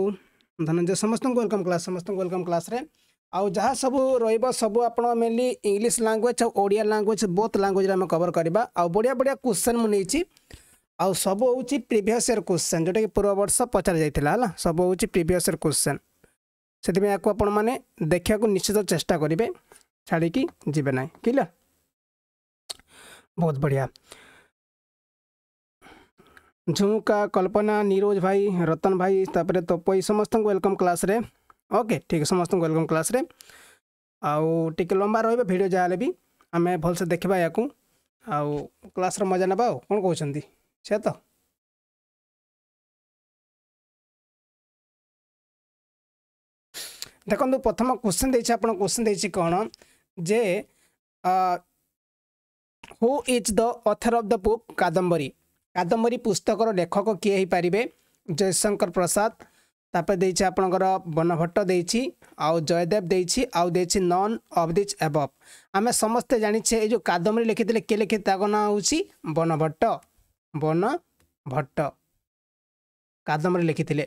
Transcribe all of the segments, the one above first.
धनंजय समस्त welcome class समस्त welcome class रे आउ जहाँ सब रोब सब mainly English language Odia language both language आम कवर करवा आउ बढ़िया बढ़िया क्वेश्चन मुझे आउ सब हूँ प्रिभस इयर क्वेश्चन जोटा कि पूर्व वर्ष पचार जाता है सब हूँ प्रिभस इयर क्वेश्चन से आपको आपण देखा निश्चित चेष्टा करेंगे छाड़ी जी ना क्लियर बहुत बढ़िया ଝୁମୁକା କଳ୍ପନା ନିରୋଜ ଭାଇ ରତନ ଭାଇ ତାପରେ ତପଇ ସମସ୍ତଙ୍କୁ ୱେଲକମ୍ କ୍ଲାସ୍ରେ ଓକେ ଠିକ୍ ସମସ୍ତଙ୍କୁ ୱେଲକମ୍ କ୍ଲାସ୍ରେ ଆଉ ଟିକେ ଲମ୍ବା ରହିବେ ଭିଡ଼ିଓ ଯାହା ହେଲେ ବି ଆମେ ଭଲସେ ଦେଖିବା ଏହାକୁ ଆଉ କ୍ଲାସ୍ର ମଜା ନେବା ଆଉ କ'ଣ କହୁଛନ୍ତି ସେ ତ ଦେଖନ୍ତୁ ପ୍ରଥମ କ୍ୱେଶ୍ଚିନ୍ ଦେଇଛି ଆପଣ କ୍ୱେଶ୍ଚିନ୍ ଦେଇଛି କ'ଣ ଯେ who is the author of the book Kadambari Kadambari ପୁସ୍ତକର ଲେଖକ କିଏ ହେଇପାରିବେ ଜୟଶଙ୍କର ପ୍ରସାଦ ତାପରେ ଦେଇଛି ଆପଣଙ୍କର ବନଭଟ୍ଟ ଦେଇଛି ଆଉ ଜୟଦେବ ଦେଇଛି ଆଉ ଦେଇଛି ନନ୍ ଅଫ୍ ଦିଜ୍ ଏବଭ୍ ଆମେ ସମସ୍ତେ ଜାଣିଛେ ଏଇ ଯେଉଁ କାଦମ୍ବରୀ ଲେଖିଥିଲେ କିଏ ଲେଖି ତାଙ୍କ ନାଁ ହେଉଛି ବନଭଟ୍ଟ ବନଭଟ୍ଟ କାଦମ୍ବରୀ ଲେଖିଥିଲେ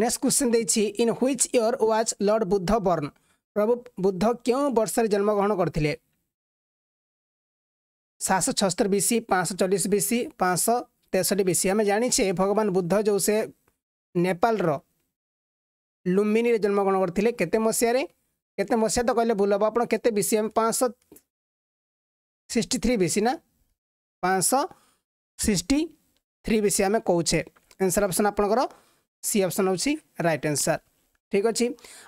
ନେକ୍ସଟ କ୍ୱେଶ୍ଚିନ୍ ଦେଇଛି in which year was lord Buddha born ପ୍ରଭୁ ବୁଦ୍ଧ କେଉଁ ବର୍ଷରେ ଜନ୍ମଗ୍ରହଣ କରିଥିଲେ सात सौ बी बीसी पाँच सौ चालीस बीसी पाँच सौ तेसठी बीसी आम जाने भगवान बुद्ध जो से नेपाल लुम्बिनी जन्मग्रहण करते केते मसीह केते मसीहा तो कहले भूल हम आप केते बीसी आम पाँच सिक्सटी थ्री बीसी ना पाँच सिक्सटी थ्री बीसी आम कौचे एनसर अपसन आपणकर सी अपसन हो रईट आंसर ঠিক ଅଛି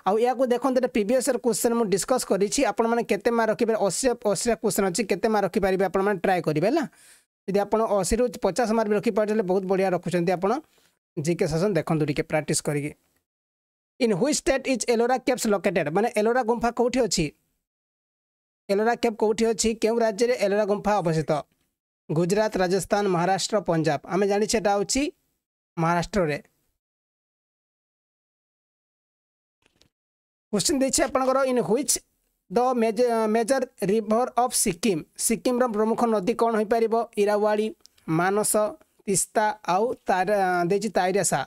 ଆଉ ଏହାକୁ ଦେଖନ୍ତୁ ଏଇଟା ପ୍ରିଭିୟସ୍ ଇୟର୍ କ୍ୱେଶ୍ଚନ୍ ମୁଁ ଡିସ୍କସ୍ କରିଛି ଆପଣମାନେ କେତେ ମାର୍କ ରଖିପାରିବେ ଅଶୀ ଅଶୀଟା କ୍ୱେଶ୍ଚନ୍ ଅଛି କେତେ ମାର୍କ ରଖିପାରିବେ ଆପଣମାନେ ଟ୍ରାଏ କରିବେ ହେଲା ଯଦି ଆପଣ ଅଶୀରୁ ପଚାଶ ମାର୍କ ବି ରଖିପାରୁଛନ୍ତି ବହୁତ ବଢ଼ିଆ ରଖୁଛନ୍ତି ଆପଣ ଜିକେ ସେସନ୍ ଦେଖନ୍ତୁ ଟିକେ ପ୍ରାକ୍ଟିସ୍ କରିକି in which state is Ellora caves located ମାନେ ଏଲୋରା ଗୁମ୍ଫା କେଉଁଠି ଅଛି ଏଲୋରା କେପ୍ କେଉଁଠି ଅଛି କେଉଁ ରାଜ୍ୟରେ ଏଲୋରା ଗୁମ୍ଫା ଅବସ୍ଥିତ ଗୁଜରାଟ ରାଜସ୍ଥାନ ମହାରାଷ୍ଟ୍ର ପଞ୍ଜାବ ଆମେ ଜାଣିଛେ ଏଇଟା ହେଉଛି ମହାରାଷ୍ଟ୍ରରେ क्वेश्चन देखिए आपंकर in which the major river of Sikkim Sikkim प्रमुख नदी कौन हो पार इरावाड़ी मानस तिस्ता आउ तार ताइरासा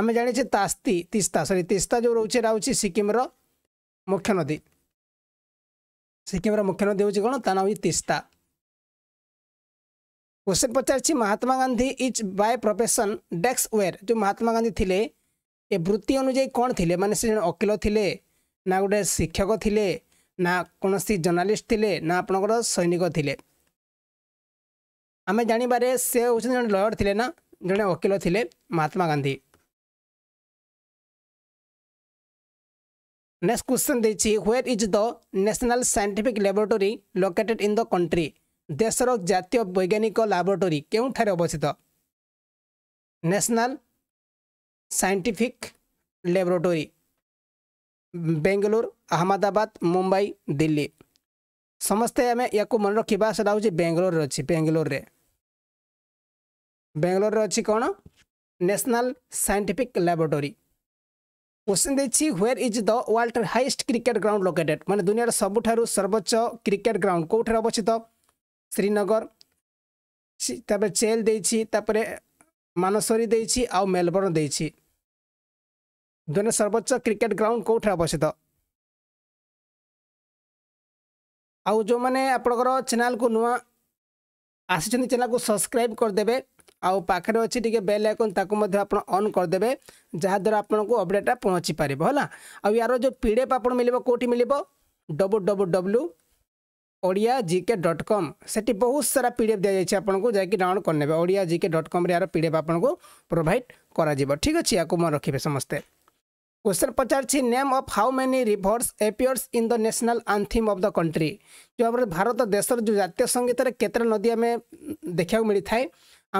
आम जाने तास्ती तिस्ता सरी तिस्ता जो रोचे रोचे सिक्किम मुख्य नदी सिक्किम मुख्य नदी हूँ कौन ता ना तिस्ता क्वेश्चन पचार Mahatma Gandhi is by profession डेस्क वेयर जो महात्मा गांधी थी ଏ ବୃତ୍ତି ଅନୁଯାୟୀ କ'ଣ ଥିଲେ ମାନେ ସେ ଜଣେ ଓକିଲ ଥିଲେ ନା ଗୋଟେ ଶିକ୍ଷକ ଥିଲେ ନା କୌଣସି ଜର୍ଣ୍ଣାଲିଷ୍ଟ ଥିଲେ ନା ଆପଣଙ୍କର ସୈନିକ ଥିଲେ ଆମେ ଜାଣିବାରେ ସେ ହେଉଛନ୍ତି ଜଣେ ଲୟର୍ ଥିଲେ ନା ଜଣେ ଓକିଲ ଥିଲେ ମହାତ୍ମା ଗାନ୍ଧୀ ନେକ୍ସଟ କ୍ୱେଶ୍ଚନ୍ ଦେଇଛି where is the national scientific laboratory located in the country ଦେଶର ଜାତୀୟ ବୈଜ୍ଞାନିକ ଲାବୋରେଟୋରୀ କେଉଁଠାରେ ଅବସ୍ଥିତ national scientific laboratory Bangalore Ahmedabad Mumbai Delhi ସମସ୍ତେ ଆମେ ୟାକୁ ମନେ ରଖିବା ସେଟା ହେଉଛି ବେଙ୍ଗଲୋରରେ ଅଛି ବେଙ୍ଗଲୋରରେ ବେଙ୍ଗଲୋରରେ ଅଛି କ'ଣ ନ୍ୟାସନାଲ୍ ସାଇଣ୍ଟିଫିକ୍ ଲାବୋରେଟୋରୀ କ୍ୱେଶ୍ଚିନ୍ ଦେଇଛି where is the world highest cricket ground located ମାନେ ଦୁନିଆର ସବୁଠାରୁ ସର୍ବୋଚ୍ଚ କ୍ରିକେଟ୍ ଗ୍ରାଉଣ୍ଡ କେଉଁଠାରେ ଅବସ୍ଥିତ ଶ୍ରୀନଗର ତାପରେ ଚେଲ୍ ଦେଇଛି ତାପରେ ମାନସରୀ ଦେଇଛି ଆଉ ମେଲବର୍ଣ୍ଣ ଦେଇଛି ଜଣେ ସର୍ବୋଚ୍ଚ କ୍ରିକେଟ୍ ଗ୍ରାଉଣ୍ଡ କେଉଁଠାରେ ଅବସ୍ଥିତ ଆଉ ଯେଉଁମାନେ ଆପଣଙ୍କର ଚ୍ୟାନେଲ୍କୁ ନୂଆ ଆସିଛନ୍ତି ଚ୍ୟାନେଲ୍କୁ ସବସ୍କ୍ରାଇବ୍ କରିଦେବେ ଆଉ ପାଖରେ ଅଛି ଟିକେ ବେଲ୍ ଆଇକନ୍ ତାକୁ ମଧ୍ୟ ଆପଣ ଅନ୍ କରିଦେବେ ଯାହାଦ୍ୱାରା ଆପଣଙ୍କୁ ଅପଡ଼େଟ୍ଟା ପହଞ୍ଚି ପାରିବ ହେଲା ଆଉ ୟାର ଯେଉଁ ପି ଡି ଏଫ୍ ଆପଣ ମିଳିବ କେଉଁଠି ମିଳିବ W W W Odia GK dot com ସେଠି ବହୁତ ସାରା ପି ଡି ଏଫ୍ ଦିଆଯାଇଛି ଆପଣଙ୍କୁ ଯାଇକି ଡାଉନଲୋଡ଼ କରିନେବେ ଓଡ଼ିଆ ଜିକେ ଡଟ୍ କମ୍ରେ ଏହାର ପି ଡି ଏଫ୍ ଆପଣଙ୍କୁ ପ୍ରୋଭାଇଡ଼ କରାଯିବ ଠିକ୍ ଅଛି ୟାକୁ ମନେ ରଖିବେ ସମସ୍ତେ क्वेश्चन पचार name of how many rivers appears in the national anthem of the country जो आम भारत देशर जो जातीय संगीतर केतरे नदी आम देखा मिलता है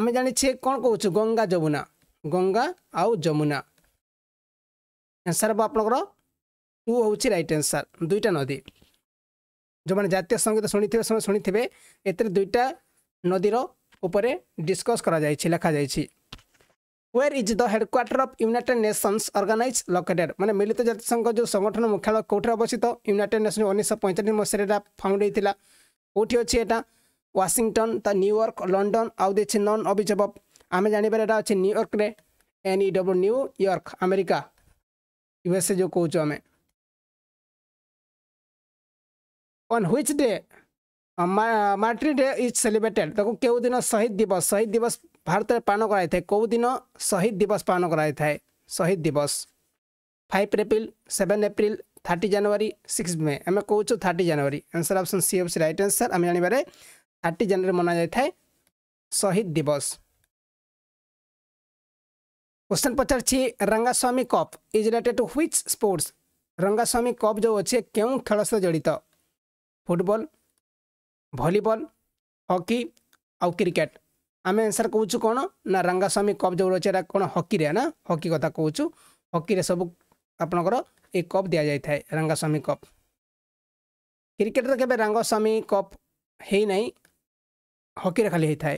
आम जाने कौन कौच गंगा जमुना गंगा आउ जमुना आंसर हम आप टू हूँ रईट आंसर दुईटा नदी जो मैंने जातीय संगीत शुणी समय शुणी दुईटा नदीर উপরে ডিসকস করা যাইছি লেখা যাইছি where is the headquarter of United Nations organise located মানে মিলিত জাতিসংঘ যে সংগঠন মুখ্যালয় কোটি অবস্থিত ইউনাইটেড নেশন উনিশশো পঁয়তাল্লিশ মশায় এটা ফাউন্ড হয়েছিল কোটি অছি এটা ওয়াশিংটন তা নিউইয়র্ক লন্ডন আছে নন অভিযোগ আমি জাঁপার এটা অছে নিউইয়র্করে এন ই ডবল নিউ ইয়র্ক আমেরিকা ইউএসএ যে কৌছ আমি on which day martyrs day is celebrated देखो क्यों दिन शहीद दिवस शहीद दिवस भारत में पालन कराई थाए दिन शहीद दिवस पालन कराई शहीद दिवस five April seven April thirty January six May आम कौ thirty January answer option C option right answer आम जानवर थर्टी जनवरी मना जाए शहीद दिवस क्वेश्चन पचार Rangaswamy cup is related to which sports Rangaswamy cup जो अच्छे क्यों खेल सहित जड़ित फुटबल ଭଲିବଲ୍ ହକି ଆଉ କ୍ରିକେଟ୍ ଆମେ ଆନ୍ସର୍ କହୁଛୁ କ'ଣ ନା ରାଙ୍ଗାସ୍ୱାମୀ କପ୍ ଯେଉଁ ରହୁଛି ଏଇଟା କ'ଣ ହକିରେ ନା ହକି କଥା କହୁଛୁ ହକିରେ ସବୁ ଆପଣଙ୍କର ଏଇ କପ୍ ଦିଆଯାଇଥାଏ ରାଙ୍ଗାସ୍ୱାମୀ କପ୍ କ୍ରିକେଟ୍ରେ କେବେ ରାଙ୍ଗସ୍ୱାମୀ କପ୍ ହେଇନାହିଁ ହକିରେ ଖାଲି ହେଇଥାଏ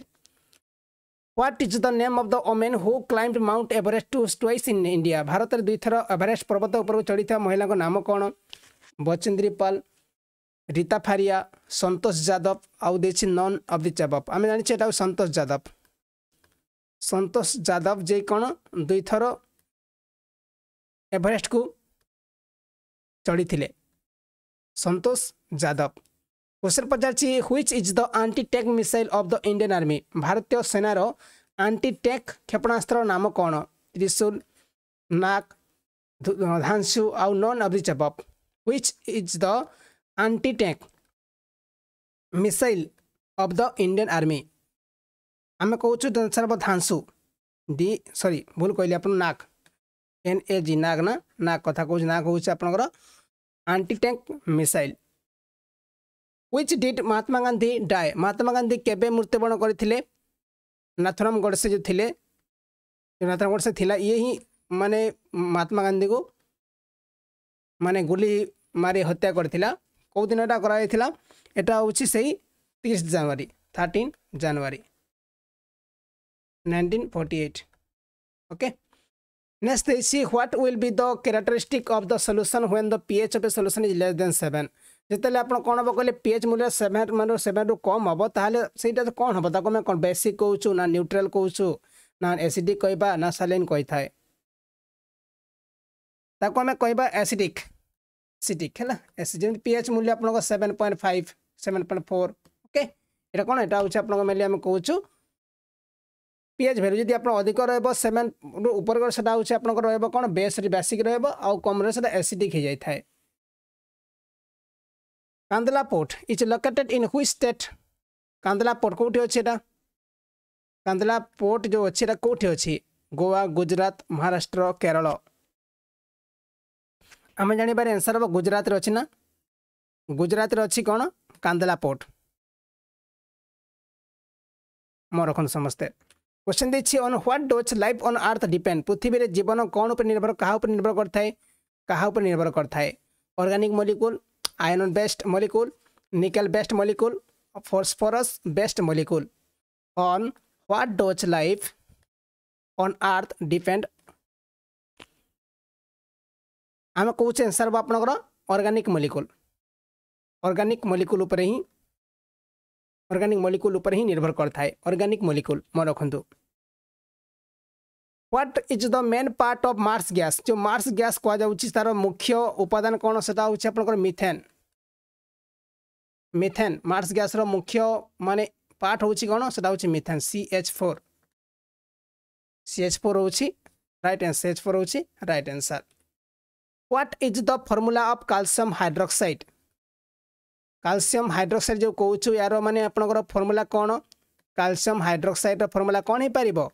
what is the name of the woman who climb mount Everest two twice in India ଭାରତରେ ଦୁଇଥର ଏଭରେଷ୍ଟ ପର୍ବତ ଉପରକୁ ଚଢ଼ିଥିବା ମହିଳାଙ୍କ ନାମ କ'ଣ ବଚେନ୍ଦ୍ରୀ ପାଲ रीता फारिया सन्तोष जादव आउ नन अफ दि चेबअप आम जाने सतोष जादव सतोष जादव जे कौन दुई थर एभरेस्ट को चढ़ी थे सन्तोष जादव क्वेश्चन पचार which is the anti tank missile of the Indian army भारतीय सेनार आंटी टैंक क्षेपणास्त्र नाम कौन त्रिशूल नाक धानसु आउ none of the above which is the anti tank missile of the Indian army ଆମେ କହୁଛୁ ଆନ୍ସର୍ ହେବ ଧାନସୁ ଡି ସରି ଭୁଲ କହିଲି ଆପଣ Nag N A G Nag ନା ନାଗ୍ କଥା କହୁଛି ନାଗ୍ ହେଉଛି ଆପଣଙ୍କର anti tank missile which did Mahatma Gandhi die Mahatma Gandhi କେବେ ମୃତ୍ୟୁବରଣ କରିଥିଲେ ନାଥରାମ ଗଡ଼ସେ ଯେଉଁ ଥିଲେ ନାଥରାମ ଗଡ଼ସେ ଥିଲା ଇଏ ହିଁ ମାନେ ମହାତ୍ମା ଗାନ୍ଧୀକୁ ମାନେ ଗୁଲି ମାରି ହତ୍ୟା କରିଥିଲା କେଉଁଦିନ ଏଇଟା କରାଯାଇଥିଲା এটা হচ্ছে সেই তিরিশ জানুয়ারি thirteen January nineteen forty eight okay next see what will be the characteristic of the solution when the pH of a solution is less than seven যেতলে আপনার কোণ হব কলে পিএচ মূল্য সেভেন মানে সেভেন রু কম হব তাহলে সেইটা কোণ হব তাকে আমি কোণ বেসিক কৌছু না নিউট্রাল কৌছু না এসিডিক কইবা না সালিন কই থাকে তাকে আমি কইবা এসিডিক एसिटिक है ना एसिड पीएच मूल्य आपको seven point five seven point four okay यहाँ कौन यहाँ हूँ आप मेनली आम पीएच भैल्यू जब आप अधिक रेवेन रु उपर से आप रोक बेस बेसिक रम से एसिडिक हो जाए Kandla port is located in which state Kandla port कौटी अच्छे कांदला पोर्ट जो अच्छे कौटी अच्छी गोवा गुजरात महाराष्ट्र केरल ଆମେ ଜାଣିବାରେ ଆନ୍ସର୍ ହେବ ଗୁଜରାଟରେ ଅଛି ନା ଗୁଜରାଟରେ ଅଛି କ'ଣ କାନ୍ଦଲା ପୋର୍ଟ ମନେ ରଖନ୍ତୁ ସମସ୍ତେ କ୍ୱେଶ୍ଚନ୍ ଦେଇଛି on what does life on earth depend ପୃଥିବୀରେ ଜୀବନ କ'ଣ ଉପରେ ନିର୍ଭର କାହା ଉପରେ ନିର୍ଭର କରିଥାଏ କାହା ଉପରେ ନିର୍ଭର କରିଥାଏ organic molecule iron based molecule nickel based molecule phosphorus based molecule on what does life on earth depend आम कौन एनसर हम आपर organic molecule organic molecule organic molecule निर्भर करता है अर्गानिक मलिकुल मन रखु what is the main part of marsh gas जो मार्स गैस कहु तार मुख्य उपादान कौन से आपर मिथेन मिथेन मार्स गैस मुख्य मानने पार्ट हूँ कौन से मिथेन सी H four C H four हो रईट एन्सर एच फोर हो right answer what is the formula of calcium hydroxide calcium hydroxide जो कहूँ यार माने आपणकर फर्मुला कौन calcium hydroxide फर्मूला कौन हो पार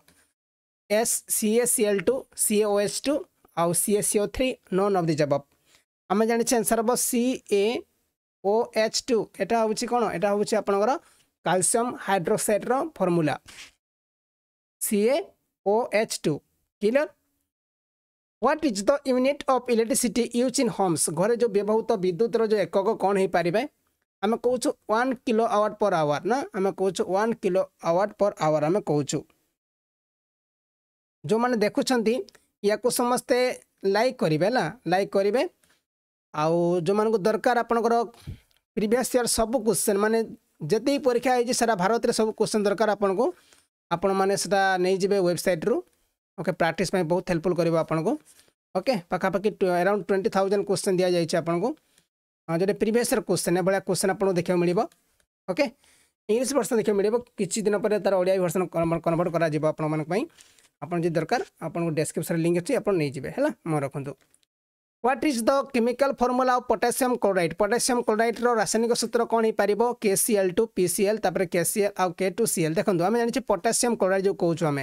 S C A C L two C A O S two आउ C A C three none of the जवाब आम जाने आंसर हम सी ए एच टू यहाँ हूँ कौन यहाँ हूँ आपणकर calcium hydroxide रो C A H two clear what is the unit of electricity use in homes ঘরে जो ব্যবহৃত विद्युत যে একক কোণ হয়ে পারে আমি কৌছু one kilo hour per hour না আমি কৌছু one kilo hour per hour আমি কৌছু जो मैंने देखुं या समस्ते लाइक करेंगे है लाइक करेंगे आउ जो मान दरकार आपंकर प्रिभस इयर सब क्वेश्चन मानने जी परीक्षा है सारा भारत में सब क्वेश्चन दरकार आपन को आपण मैंने नहीं जब वेबसाइट रु ओके प्राक्ट बहुत हेल्पफुल कर ओके पखापाखि एराउंड ट्वेंटी थाउजेंड क्वेश्चन दि जाए आपको जो प्रिवियस क्वेश्चन ए भाया क्वेश्चन आपको देखा मिले ओके इंग्लीश भर्सन देखा मिले किसी दिन पर तरह ओडिया भर्सन कनवर्ट कर दरकार आपको डेस्क्रिप्सन लिंक अच्छी आप नहीं है मैं रखु what is the chemical formula of potassium chloride potassium chloride रासायनिक सूत्र कौन हो पार K C L two P C L K C L आउ के टू सी एल देखो आम जानते पोटासीयम क्लोराइड जो कौन आम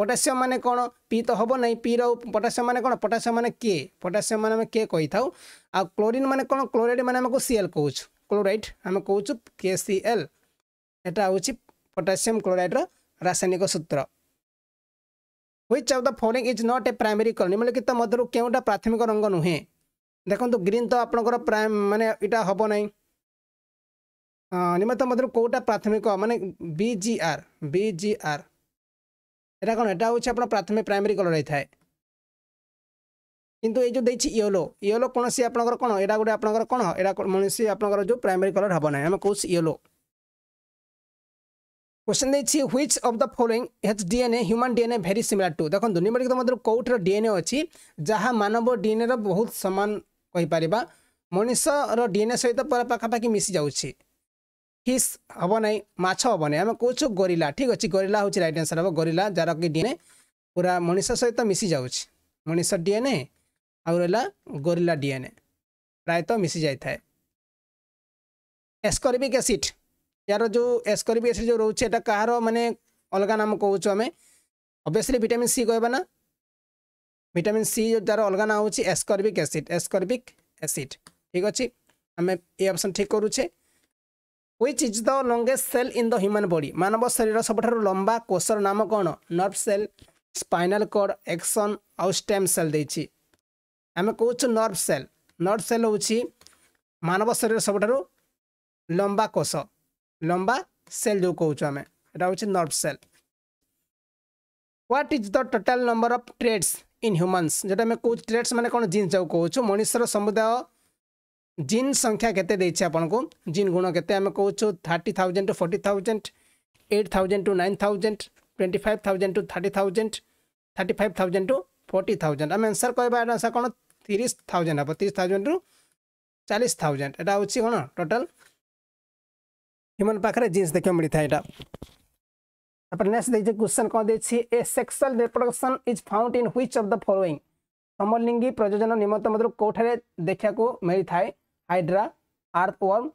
ପଟାସିୟମ ମାନେ କ'ଣ ପି ତ ହେବ ନାହିଁ ପିର ପଟାସିୟମ ମାନେ କ'ଣ ପଟାସିୟମ ମାନେ କେ ପଟାସିୟମ ମାନେ ଆମେ କେ କହିଥାଉ ଆଉ କ୍ଲୋରିନ୍ ମାନେ କ'ଣ କ୍ଲୋରାଇଡ଼ ମାନେ ଆମକୁ ସିଏଲ୍ କହୁଛୁ କ୍ଲୋରାଇଡ଼ ଆମେ କହୁଛୁ କେ ସି ଏଲ୍ ଏଇଟା ହେଉଛି ପଟାସିୟମ କ୍ଲୋରାଇଡ଼ର ରାସାୟନିକ ସୂତ୍ର which of the following is not a primary colour ନିମ୍ନଲିଖିତ ମଧ୍ୟରୁ କେଉଁଟା ପ୍ରାଥମିକ ରଙ୍ଗ ନୁହେଁ ଦେଖନ୍ତୁ ଗ୍ରୀନ୍ ତ ଆପଣଙ୍କର ପ୍ରାଇ ମାନେ ଏଇଟା ହେବ ନାହିଁ ନିମ୍ନଲିଖିତ ମଧ୍ୟରୁ କେଉଁଟା ପ୍ରାଥମିକ ମାନେ ବି ଜି ଆର୍ ବି ଜି ଆର୍ এটা କ'ଣ ଏଇଟା ହେଉଛି ଆପଣ ପ୍ରାଥମିକ ପ୍ରାଇମେରୀ କଲର୍ ହେଇଥାଏ কিন্তু এই যে দিয়েছি ইয়েলো ইয়েলো কোণী আপনার কোণ এটা গোটে আপনার কোণ এটা কোণী আপনার যে প্রাইমেরি কলর হব না আমি কৌছি ইয়েলো কোশ্চেন দিয়েছি which of the following has DNA human DNA very similar to দেখুন নিম্নলিখিত মধ্যে কেউটির ডিএনএ অছি যাহা মানব ডিএনএ বহুত সমান কইপার মনিষর ডিএনএ সহিত পুরা পাখাপাখি মিশি যাচ্ছে হিস হব না মাছ হব না আমি কৌছু গরিলা ঠিক আছে গরিলা হচ্ছে রাইট আনসার হব গরিলা যার কি ডিএনএ পুরা মনিষ সহিত মিশি যাচ্ছে মনিষ ডিএনএ আহলা গরিলা ডিএনএ প্রায়ত মিশি যাই থাকে এসকরিবিক এসিড यार जो एस्कोरिक एसिड जो रोचे एटा कहार माने अलग नाम कहूँ आम अबियसली भिटामिन सी कहवा ना भिटामिन सी तार अलग ना हूँ एस्कोरिक एसिड एस्कोरिक एसिड ठीक अच्छे आम ये ऑप्शन ठीक करुचे which is the longest cell in the human body ମାନବ ଶରୀର ସବୁଠାରୁ ଲମ୍ବା କୋଷର ନାମ କ'ଣ nerve cell spinal cord axon ଆଉ ଷ୍ଟେମ୍ ସେଲ୍ ଦେଇଛି ଆମେ କହୁଛୁ ନର୍ଭ ସେଲ୍ ନର୍ଭ ସେଲ୍ ହେଉଛି ମାନବ ଶରୀର ସବୁଠାରୁ ଲମ୍ବା କୋଷ ଲମ୍ବା ସେଲ୍ ଯେଉଁ କହୁଛୁ ଆମେ ଏଇଟା ହେଉଛି nerve cell what is the total number of traits in humans ଯେଉଁଟା ଆମେ କହୁଛୁ ଟ୍ରେଡ୍ସ ମାନେ କ'ଣ ଜିନ୍ସ ଯାଉ କହୁଛୁ ମଣିଷର ସମୁଦାୟ जिन संख्या के जिन गुण के थर्ट कौ thousand to forty thousand eight thousand to nine thousand twenty five thousand to thirty thousand thirty five thousand to forty thousand आम एनसर कह आंसर कौन तीस थाउजेंड हम तीस थाउजेंड रु चालीस थाउजेंड एटा हो कौन टोटाल ह्यूमन पाखे जीन्स देखा मिलता है यहाँ नेक्स्ट देखिए क्वेश्चन कौन देखिए asexual reproduction is found in which of the following समलिंगी प्रयोजन निम्त मधु कौटे देखा मिलता है हाइड्रा अर्थवर्म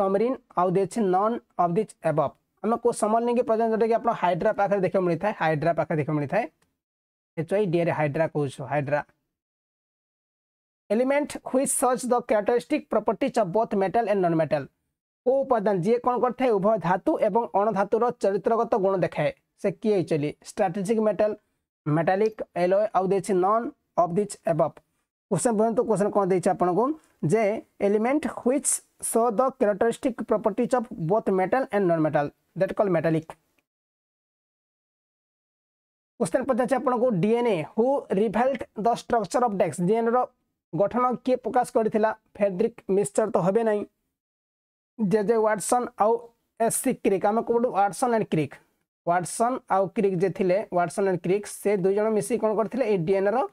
टमरीन आउ दे नन अफ दिज एब आम को समलनी के प्रजन जोटा कि आप हाइड्रा पाखे देखा मिलता है हाइड्रा पाखे देखा मिलता है एच एचआई डी हाइड्रा कौ hydra element which search the characteristic properties of both metal and non metal को उपादान जी कौन करता उभय धातु और अणधातुर चरित्रगत गुण देखाए से किए चली स्ट्राटेजिक मेटाल मेटालिक एलोए आउ दे none of these above question बुझंतु क्वेश्चन कौन देखिए जे element which show the characteristic properties of both metal and non metal that call metallic question पचार आपको DNA who revealed the structure of डेक्स DNA रो गठन किए प्रकाश कर फेड्रिक मिस्टर तो हे ना जे जे वाटसन आउ एस सी क्रिक आम कौन वाटसन एंड क्रिक वाटसन आउ क्रिक जे थे वाटसन एंड क्रिक से दुईज मिसी कौन करते डीएनए रो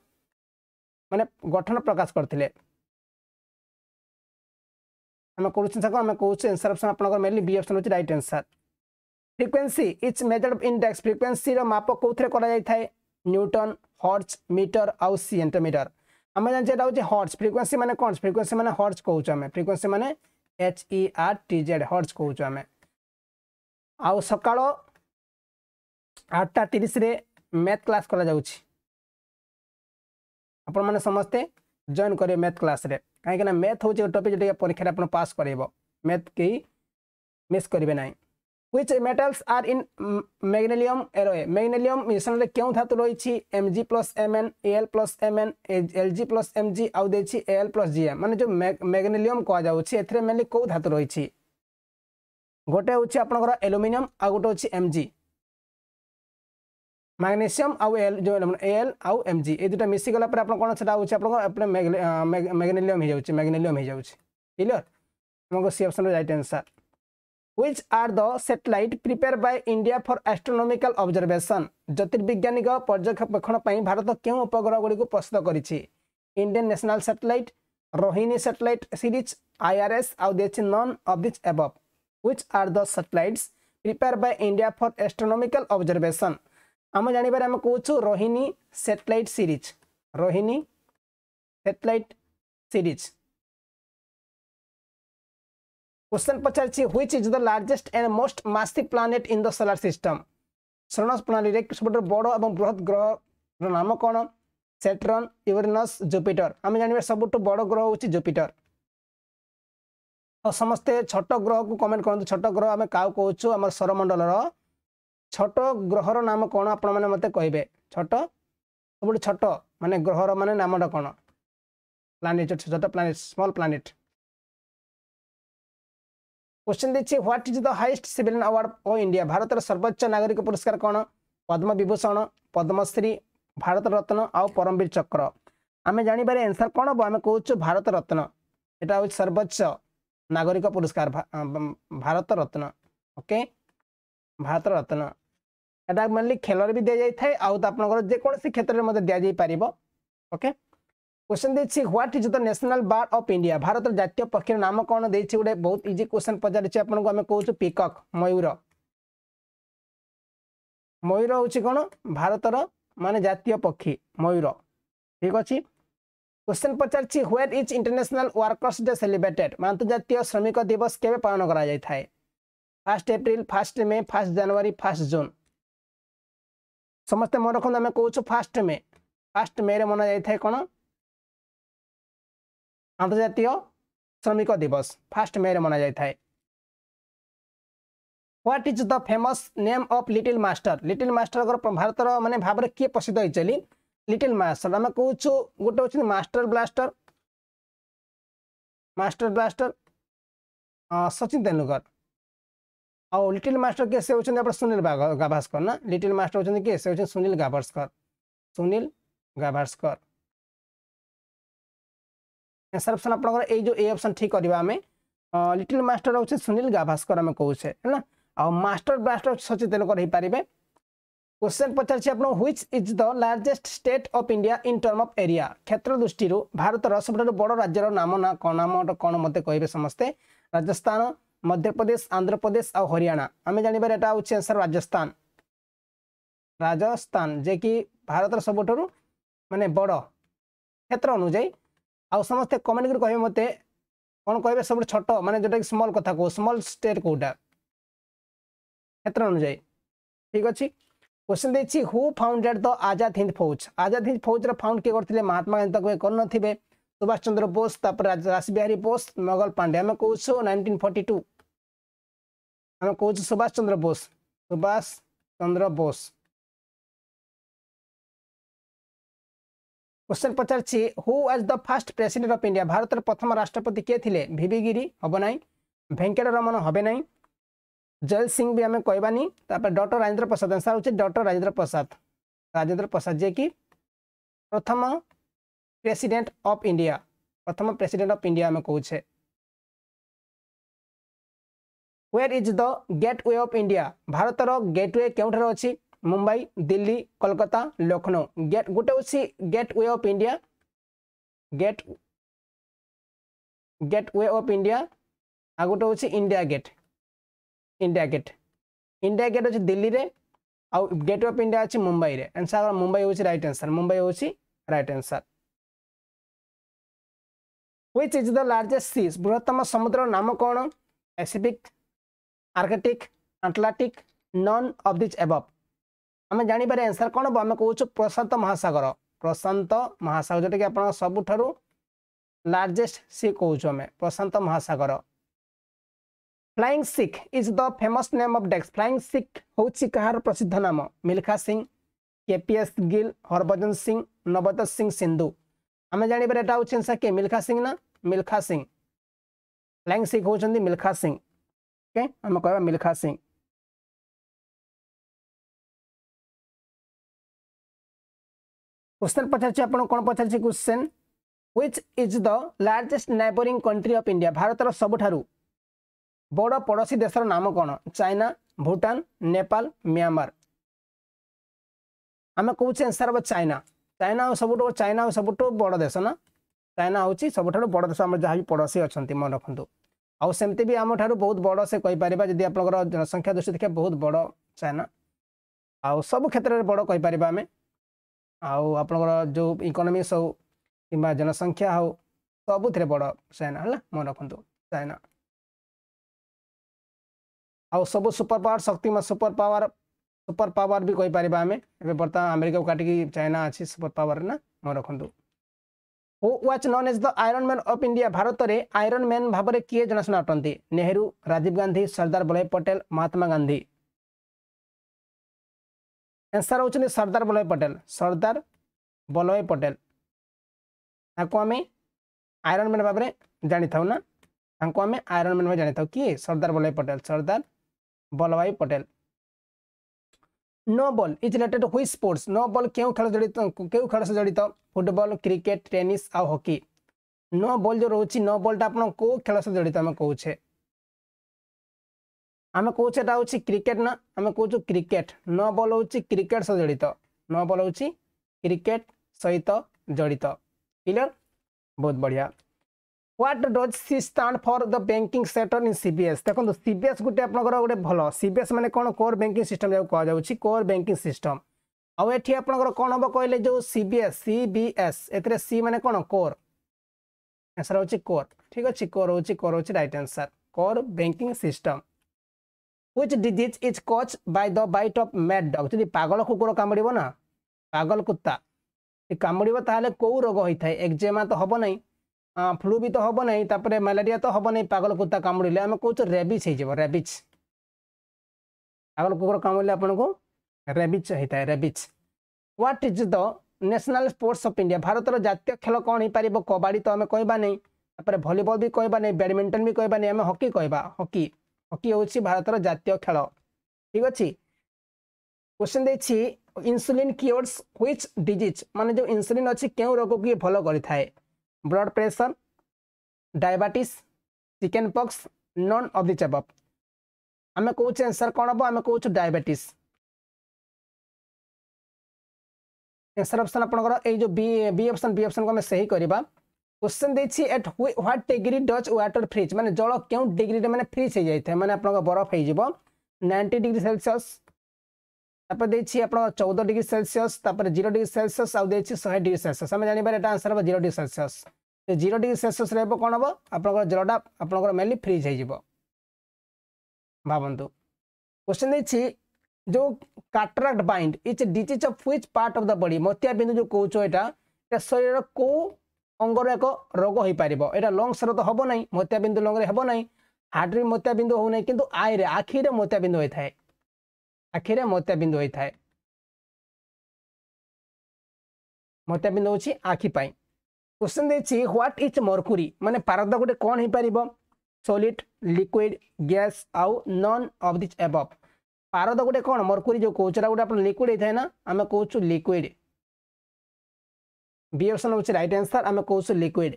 ମାନେ ଗଠନ ପ୍ରକାଶ କରିଥିଲେ ଆମେ କରୁଛୁ ସାର୍ ଆମେ କହୁଛୁ ଏନ୍ସର୍ ଅପସନ୍ ଆପଣଙ୍କର ମେନଲି ବି ଅପସନ୍ ହେଉଛି right answer frequency it's measured index ଫ୍ରିକ୍ୱେନ୍ସିର ମାପ କେଉଁଥିରେ କରାଯାଇଥାଏ ନ୍ୟୁଟନ୍ ହର୍ଜ ମିଟର ଆଉ ସିଏଣ୍ଟୋମିଟର ଆମେ ଜାଣିଛେ ଏଇଟା ହେଉଛି ହର୍ଜ ଫ୍ରିକ୍ୱେନ୍ସି ମାନେ କ'ଣ ଫ୍ରିକ୍ୱେନ୍ସି ମାନେ ହର୍ଜ କହୁଛୁ ଆମେ ଫ୍ରିକ୍ୱେନ୍ସି ମାନେ H E R T Z hertz କହୁଛୁ ଆମେ ଆଉ ସକାଳ ଆଠଟା ତିରିଶରେ ମ୍ୟାଥ୍ କ୍ଲାସ୍ କରାଯାଉଛି ଆପଣମାନେ ସମସ୍ତେ ଜଏନ୍ କରିବେ ମ୍ୟାଥ୍ କ୍ଲାସ୍ରେ କାହିଁକିନା ମ୍ୟାଥ୍ ହେଉଛି ଗୋଟେ ଟପିକ୍ ଯେଉଁଟାକି ପରୀକ୍ଷାରେ ଆପଣ ପାସ୍ କରାଇବ ମ୍ୟାଥ୍ କେହି ମିସ୍ କରିବେ ନାହିଁ which metals are in magnesium alloy magnesium ମିଶ୍ରଣରେ କେଉଁ ଧାତୁ ରହିଛି mg plus mn al plus mn lg plus mg ଆଉ ଦେଇଛି al plus gm ମାନେ ଯୋଉ magnesium କୁହାଯାଉଛି ଏଥିରେ ମେନଲି କେଉଁ ଧାତୁ ରହିଛି ଗୋଟେ ହେଉଛି ଆପଣଙ୍କର ଆଲୁମିନିୟମ ଆଉ ଗୋଟେ ହେଉଛି mg ম্যাগনেসিয়াম আউ এল যে এল আউ এম জি এই দুটা মিশিগলা পরে আপনার কোণ সেটা হচ্ছে আপনার ম্যাগনেলিয়াম হয়ে যাচ্ছে ম্যাগনেলিয়াম হয়ে যাচ্ছে ক্লিয়ার আমার C option right answer which are the satellite prepare by India for astronomical observation জ্যোতির্বিজ্ঞানিক পর্যবেক্ষণ ভারত কেউ উপগ্রহগুলি প্রস্তুত করেছে Indian national satellite Rohini satellite series IRS আউ দিয়েছে none of this above which are the satellites prepare by India for astronomical observation ଆମେ ଜାଣିବାରେ ଆମେ କହୁଛୁ Rohini satellite series Rohini satellite series question पचारछि which is the largest and most massive planet in the solar system solar प्रणाली सबुठ बड़ और बृहत ग्रह नाम कौन सैटर्न यूरेनस जुपिटर आम जानवा सबुठ बड़ ग्रह हूँ जुपिटर और समस्ते छोट ग्रह को कमेंट करूँ छोट ग्रह आम क्या कहूँ आम सौरमंडल ଛୋଟ ଗ୍ରହର ନାମ କ'ଣ ଆପଣମାନେ ମୋତେ କହିବେ ଛୋଟ ସବୁଠୁ ଛୋଟ ମାନେ ଗ୍ରହର ମାନେ ନାମଟା କ'ଣ ପ୍ଲାନେଟ୍ ଅଛି ଛୋଟ ପ୍ଲାନେଟ୍ ସ୍ମଲ୍ ପ୍ଲାନେଟ୍ କ୍ୱେଶ୍ଚିନ୍ ଦେଇଛି what is the highest civilian award of India ଭାରତର ସର୍ବୋଚ୍ଚ ନାଗରିକ ପୁରସ୍କାର କ'ଣ ପଦ୍ମବିଭୂଷଣ ପଦ୍ମଶ୍ରୀ ଭାରତ ରତ୍ନ ଆଉ ପରମବୀର ଚକ୍ର ଆମେ ଜାଣିବାରେ ଏନ୍ସର୍ କ'ଣ ହେବ ଆମେ କହୁଛୁ ଭାରତ ରତ୍ନ ଏଇଟା ହେଉଛି ସର୍ବୋଚ୍ଚ ନାଗରିକ ପୁରସ୍କାର ଭାରତ ରତ୍ନ ଓକେ ଭାରତରତ୍ନ এটা মেনলি খেলরে বি দিয়া যাই আউ আপনার যেকোনসি ক্ষেত্রে মধ্যে দিয়া যাই পারিব ওকে কোশ্চেন দিয়েছি what is the national bird of India ভারতের জাতীয় পক্ষীর নাম কোণ দিয়েছি গোটে বহুত ইজি কোশ্চেন পচারিছি আপনার আমি কৌছু পিকক ময়ূর ময়ূর হচ্ছে কোণ ভারতর মানে জাতীয় পক্ষী ময়ূর ঠিক আছে কোশ্চেন পচারছি where is international workers day celebrated আন্তর্জাতীয় শ্রমিক দিবস কেবে পালন করা যাই থাকে first April first May first January first June ସମସ୍ତେ ମନେ ରଖନ୍ତୁ ଆମେ କହୁଛୁ ଫାର୍ଷ୍ଟ ମେ ଫାର୍ଷ୍ଟ ମେରେ ମନାଯାଇଥାଏ କ'ଣ ଆନ୍ତର୍ଜାତୀୟ ଶ୍ରମିକ ଦିବସ ଫାର୍ଷ୍ଟ ମେରେ ମନାଯାଇଥାଏ what is the famous name of little master little ମାଷ୍ଟରଙ୍କର ଭାରତର ମାନେ ଭାବରେ କିଏ ପ୍ରସିଦ୍ଧ ହେଇଚଲି ଲିଟିଲ୍ ମାଷ୍ଟର ଆମେ କହୁଛୁ ଗୋଟେ ହେଉଛନ୍ତି master blaster master blaster Sachin Tendulkar ଆଉ ଲିଟିଲ ମାଷ୍ଟର କିଏ ସେ ହେଉଛନ୍ତି ଆପଣ ସୁନୀଲ ଗାଭାସ୍କର ନା ଲିଟିଲ ମାଷ୍ଟର ହେଉଛନ୍ତି କିଏ ସେ ହେଉଛନ୍ତି ସୁନୀଲ ଗାଭାସ୍କର ସୁନୀଲ ଗାଭାସ୍କର ଏନ୍ସର ଅପ୍ସନ୍ ଆପଣଙ୍କର ଏଇ ଯେଉଁ ଏ ଅପ୍ସନ୍ ଠିକ୍ କରିବା ଆମେ ଲିଟିଲ ମାଷ୍ଟର ହେଉଛି ସୁନୀଲ ଗାଭାସ୍କର ଆମେ କହୁଛେ ହେଲା ଆଉ ମାଷ୍ଟର ବ୍ଲାଷ୍ଟର ସଚେତନକର ହେଇପାରିବେ କ୍ୱେଶ୍ଚନ୍ ପଚାରିଛି ଆପଣ which is the largest state of India in term of area କ୍ଷେତ୍ର ଦୃଷ୍ଟିରୁ ଭାରତର ସବୁଠାରୁ ବଡ଼ ରାଜ୍ୟର ନାମ ନା କ'ଣ ନାମ କ'ଣ ମୋତେ କହିବେ ସମସ୍ତେ ରାଜସ୍ଥାନ মধ্যপ্রদেশ আন্ধ্রপ্রদেশ আর হরিয়ানা আমি জাঁবার এটা হচ্ছে আনসর রাজস্থান রাজস্থান যে কি ভারতের সবুঠার মানে বড় ক্ষেত্র অনুযায়ী আউ সমস্তে কমেন্ট করে কহবে মতো কোণ কহবে সব ছোট মানে যেটা কি স্মল কথা কো স্মল স্টেট কোটা ক্ষেত্র অনুযায়ী ঠিক আছে কোশ্চেন দিয়েছি who founded the Azad Hind Fauj Azad Hind ফৌজর ফাউন্ড কে করলে মহাত্মা গান্ধী তাকে করে নথিবে সুভাষ চন্দ্র বোস তারপরে রাসবিহারী বোস মগল পাণ্ডে আমি কৌছু নাইনটিন ফর্টি টু ଆମେ କହୁଛୁ ସୁଭାଷ ଚନ୍ଦ୍ର ବୋଷ ସୁଭାଷ ଚନ୍ଦ୍ର ବୋଷ কোশ্চেন পচারছি who was the first president of India ভারতের প্রথম রাষ্ট্রপতি কে লে ভিভি গিরি হব না ভেঙ্কট রমন হবে না জয়ল সিং বি আমি কহবানি তারপরে ডক্টর রাজেন্দ্র প্রসাদ আনসার হচ্ছে ডক্টর রাজেন্দ্র প্রসাদ রাজেন্দ্র প্রসাদ যে কি প্রথম প্রেসিডেন্ট অফ ইন্ডিয়া প্রথম প্রেসিডেন্ট অফ ইন্ডিয়া আমি কৌছে where is the gateway of India ଭାରତର ଗେଟ୍ ୱେ କେଉଁଠାରେ ଅଛି ମୁମ୍ବାଇ ଦିଲ୍ଲୀ କୋଲକାତା ଲକ୍ଷ୍ନୌ ଗେଟ୍ ଗୋଟେ ହେଉଛି gateway of India gate gateway of India ଆଉ ଗୋଟେ ହେଉଛି India gate India gate India gate ଅଛି ଦିଲ୍ଲୀରେ ଆଉ ଗେଟ୍ ୱେ ଅଫ୍ ଇଣ୍ଡିଆ ଅଛି ମୁମ୍ବାଇରେ ଏନ୍ସାର ମୁମ୍ବାଇ ହେଉଛି ରାଇଟ୍ ଆନ୍ସର୍ ମୁମ୍ବାଇ ହେଉଛି right answer which is the largest seas ବୃହତ୍ତମ ସମୁଦ୍ରର ନାମ କ'ଣ Pacific Arctic Atlantic none of these above आम जानपर एनसर कौन हम आम कौन प्रशांत महासागर प्रशांत महासगर जोटा कि आप सब लार्जेस्ट सी कौ प्रशांत महासागर flying Sikh is the famous name of desk flying Sikh हूँ कह प्रसिद्ध नाम मिल्खा सिंह एस गिल हरभजन सिंह नवजत सिंह सिंधु आम जानपर एटा हो मिल्खा सिंह ना मिल्खा सिंह फ्लाइंग सिख हूँ मिल्खा सिंह ओके हम कहबा मिल्खा सिंह क्वेश्चन पचार आप कौन पचार question which is the largest neighbouring country of India भारत सबुठ बड़ पड़ोशी देशर नाम कौन चाइना भूटान नेपाल म्यांमार आम कौन एनसर हम चाइना चाइना सब चाइना सब बड़ देश ना चाइना हूँ सब बड़ देश जहाँ भी पड़ोशी अच्छा मन रखुदूँ ଆଉ ସେମିତି ବି ଆମଠାରୁ ବହୁତ ବଡ଼ ସେ କହିପାରିବା ଯଦି ଆପଣଙ୍କର ଜନସଂଖ୍ୟା ଦୃଷ୍ଟି ଦେଖିବା ବହୁତ ବଡ଼ ଚାଇନା ଆଉ ସବୁ କ୍ଷେତ୍ରରେ ବଡ଼ କହିପାରିବା ଆମେ ଆଉ ଆପଣଙ୍କର ଯେଉଁ ଇକୋନୋମିକ୍ସ ହଉ କିମ୍ବା ଜନସଂଖ୍ୟା ହଉ ସବୁଥିରେ ବଡ଼ ଚାଇନା ହେଲା ମନେ ରଖନ୍ତୁ ଚାଇନା ଆଉ ସବୁ ସୁପର ପାୱାର ଶକ୍ତି ସୁପର ପାୱାର ସୁପର ପାୱାର ବି କହିପାରିବା ଆମେ ଏବେ ବର୍ତ୍ତମାନ ଆମେରିକାକୁ କାଟିକି ଚାଇନା ଅଛି ସୁପର ପାୱାର ନା ମନେ ରଖନ୍ତୁ who was known as the iron man of India ଭାରତରେ ଆଇରନ୍ ମ୍ୟାନ୍ ଭାବରେ କିଏ ଜଣାଶୁଣା ଅଟନ୍ତି ନେହେରୁ ରାଜୀବ ଗାନ୍ଧୀ ସର୍ଦ୍ଦାର ବଲ୍ଲଭ ପଟେଲ ମହାତ୍ମା ଗାନ୍ଧୀ ଆନ୍ସର୍ ହେଉଛନ୍ତି ସର୍ଦ୍ଦାର ବଲ୍ଲଭ ପଟେଲ ସର୍ଦ୍ଦାର ବଲ୍ଲଭ ପଟେଲ ତାଙ୍କୁ ଆମେ ଆଇରନ୍ ମ୍ୟାନ୍ ଭାବରେ ଜାଣିଥାଉ ନା ତାଙ୍କୁ ଆମେ ଆଇରନ୍ ମ୍ୟାନ୍ ଭାବେ ଜାଣିଥାଉ କିଏ Sardar Vallabh Patel Sardar Vallabh Patel no ball is related with sports no ball କେଉଁ ଖେଳ ଜଡ଼ିତ କେଉଁ ଖେଳ ସହ ଜଡ଼ିତ ଫୁଟବଲ୍ କ୍ରିକେଟ୍ ଟେନିସ୍ ଆଉ ହକି ନୋ ବଲ୍ ଯେଉଁ ରହୁଛି ନୋ ବଲ୍ଟା ଆପଣ କେଉଁ ଖେଳ ସହ ଜଡ଼ିତ ଆମେ କହୁଛେ ଆମେ କହୁଛେ ଏଇଟା ହେଉଛି କ୍ରିକେଟ୍ ନା ଆମେ କହୁଛୁ କ୍ରିକେଟ୍ ନୋ ବଲ୍ ହେଉଛି କ୍ରିକେଟ୍ ସହ ଜଡ଼ିତ ନୋ ବଲ୍ ହେଉଛି କ୍ରିକେଟ୍ ସହିତ ଜଡ଼ିତ କ୍ଲିୟର୍ ବହୁତ ବଢ଼ିଆ what does C stand for the banking sector in C B S ଦେଖନ୍ତୁ ସି ବି ଏସ୍ ଗୋଟେ ଆପଣଙ୍କର ଗୋଟେ ଭଲ ସି ବି ଏସ୍ ମାନେ କ'ଣ କୋର୍ ବ୍ୟାଙ୍କିଂ ସିଷ୍ଟମ୍ ଯାକୁ କୁହାଯାଉଛି କୋର୍ ବ୍ୟାଙ୍କିଂ ସିଷ୍ଟମ୍ ଆଉ ଏଠି ଆପଣଙ୍କର କ'ଣ ହେବ କହିଲେ ଯେଉଁ C B S C B S ଏଥିରେ ସି ମାନେ କ'ଣ କୋର୍ ଆନ୍ସର୍ ହେଉଛି କୋର୍ ଠିକ୍ ଅଛି କୋର୍ ହେଉଛି କୋର୍ ହେଉଛି right answer core banking system which disease is caused by the bite of mad dog ଯଦି ପାଗଳ କୁକୁର କାମୁଡ଼ିବ ନା ପାଗଲ କୁତ୍ତା କାମୁଡ଼ିବ ତାହେଲେ କେଉଁ ରୋଗ ହୋଇଥାଏ ଏକ୍ଜେମା ତ ହେବ ନାହିଁ ଫ୍ଲୁ ବି ତ ହେବ ନାହିଁ ତାପରେ ମ୍ୟାଲେରିଆ ତ ହେବ ନାହିଁ ପାଗଲ କୁତା କାମୁଡ଼ିଲେ ଆମେ କହୁଛୁ ରେବିଚ୍ ହେଇଯିବ ରେବିଚ୍ ପାଗଲ କୁକୁର କାମୁଡ଼ିଲେ ଆପଣଙ୍କୁ ରେବିଚ୍ ହେଇଥାଏ rabies what is the national sports of India ଭାରତର ଜାତୀୟ ଖେଳ କ'ଣ ହେଇପାରିବ କବାଡ଼ି ତ ଆମେ କହିବା ନାହିଁ ତାପରେ ଭଲିବଲ୍ ବି କହିବା ନାହିଁ ବ୍ୟାଡ଼ମିଣ୍ଟନ୍ ବି କହିବା ନାହିଁ ଆମେ ହକି କହିବା ହକି ହକି ହେଉଛି ଭାରତର ଜାତୀୟ ଖେଳ ଠିକ୍ ଅଛି क्वेश्चन देखिए इनसुलिन कियोर्स ह्विच डिजिज मान जो इनसुलिन अच्छी क्यों रोग को ये भल कर blood pressure diabetes chickenpox none of these above आम कौचे आंसर कौन हम आम कौचु डायबिटीज आंसर ऑप्शन आपंकर जो B B option B option को आम सही करवा क्वेश्चन देखिए at what degree does water freeze मैंने जल क्यों डिग्री मैंने फ्रिज हो जाए मैंने आप बरफ हो नाइंटी डिग्री सेलसीयस তারপরে দিয়েছি আপনার চৌদ ডিগ্রি সেলসিয়াস তারপরে জিরো ডিগ্রি সেলসিয়াস আউ দিয়েছি শহে ডিগ্রি সেলসিয়াস আমি জাঁপার এটা আনসার হব zero degree Celsius zero degree Celsius রহব কোণ হব আপনার জলটা আপনার মেনলি ফ্রিজ হয়ে যাব ভাবন্তু কোশ্চেন দিয়েছি যে কাটরাক্ট বাইন্ড it's disease of which part of the body মতিয়া বিন্দু যে কৌছ এটা এটা শরীরের কেউ অঙ্গর এক রোগ হয়েপার এটা লংসর তো হব না মতিয়া বিন্দু লংরে হব না হার্টরে মতিয়া বিন্দু হো না কিন্তু আইরে আখিরে মতিয়া বিন্দু হয়ে থাকে ଆଖିରେ ମୋତିଆବିନ୍ଦୁ ହୋଇଥାଏ ମୋତିଆବିନ୍ଦୁ ହେଉଛି ଆଖି ପାଇଁ କୋଶ୍ଚିନ୍ ଦେଇଛି ହ୍ୱାଟ୍ ଇଜ୍ ମର୍କୁରୀ ମାନେ ପାରଦ ଗୋଟେ କ'ଣ ହେଇପାରିବ ସଲିଡ୍ ଲିକ୍ୱିଡ୍ ଗ୍ୟାସ୍ ଆଉ ନନ୍ ଅଫ୍ ଦିଜ୍ ଏବଭ୍ ପାରଦ ଗୋଟେ କ'ଣ ମର୍କୁରୀ ଯେଉଁ କହୁଛୁ ଏଇଟା ଗୋଟେ ଆପଣ ଲିକ୍ୱିଡ୍ ହେଇଥାଏ ନା ଆମେ କହୁଛୁ ଲିକ୍ୱିଡ୍ ବି ଅପସନ୍ ହେଉଛି ରାଇଟ୍ ଆନ୍ସର୍ ଆମେ କହୁଛୁ ଲିକ୍ୱିଡ୍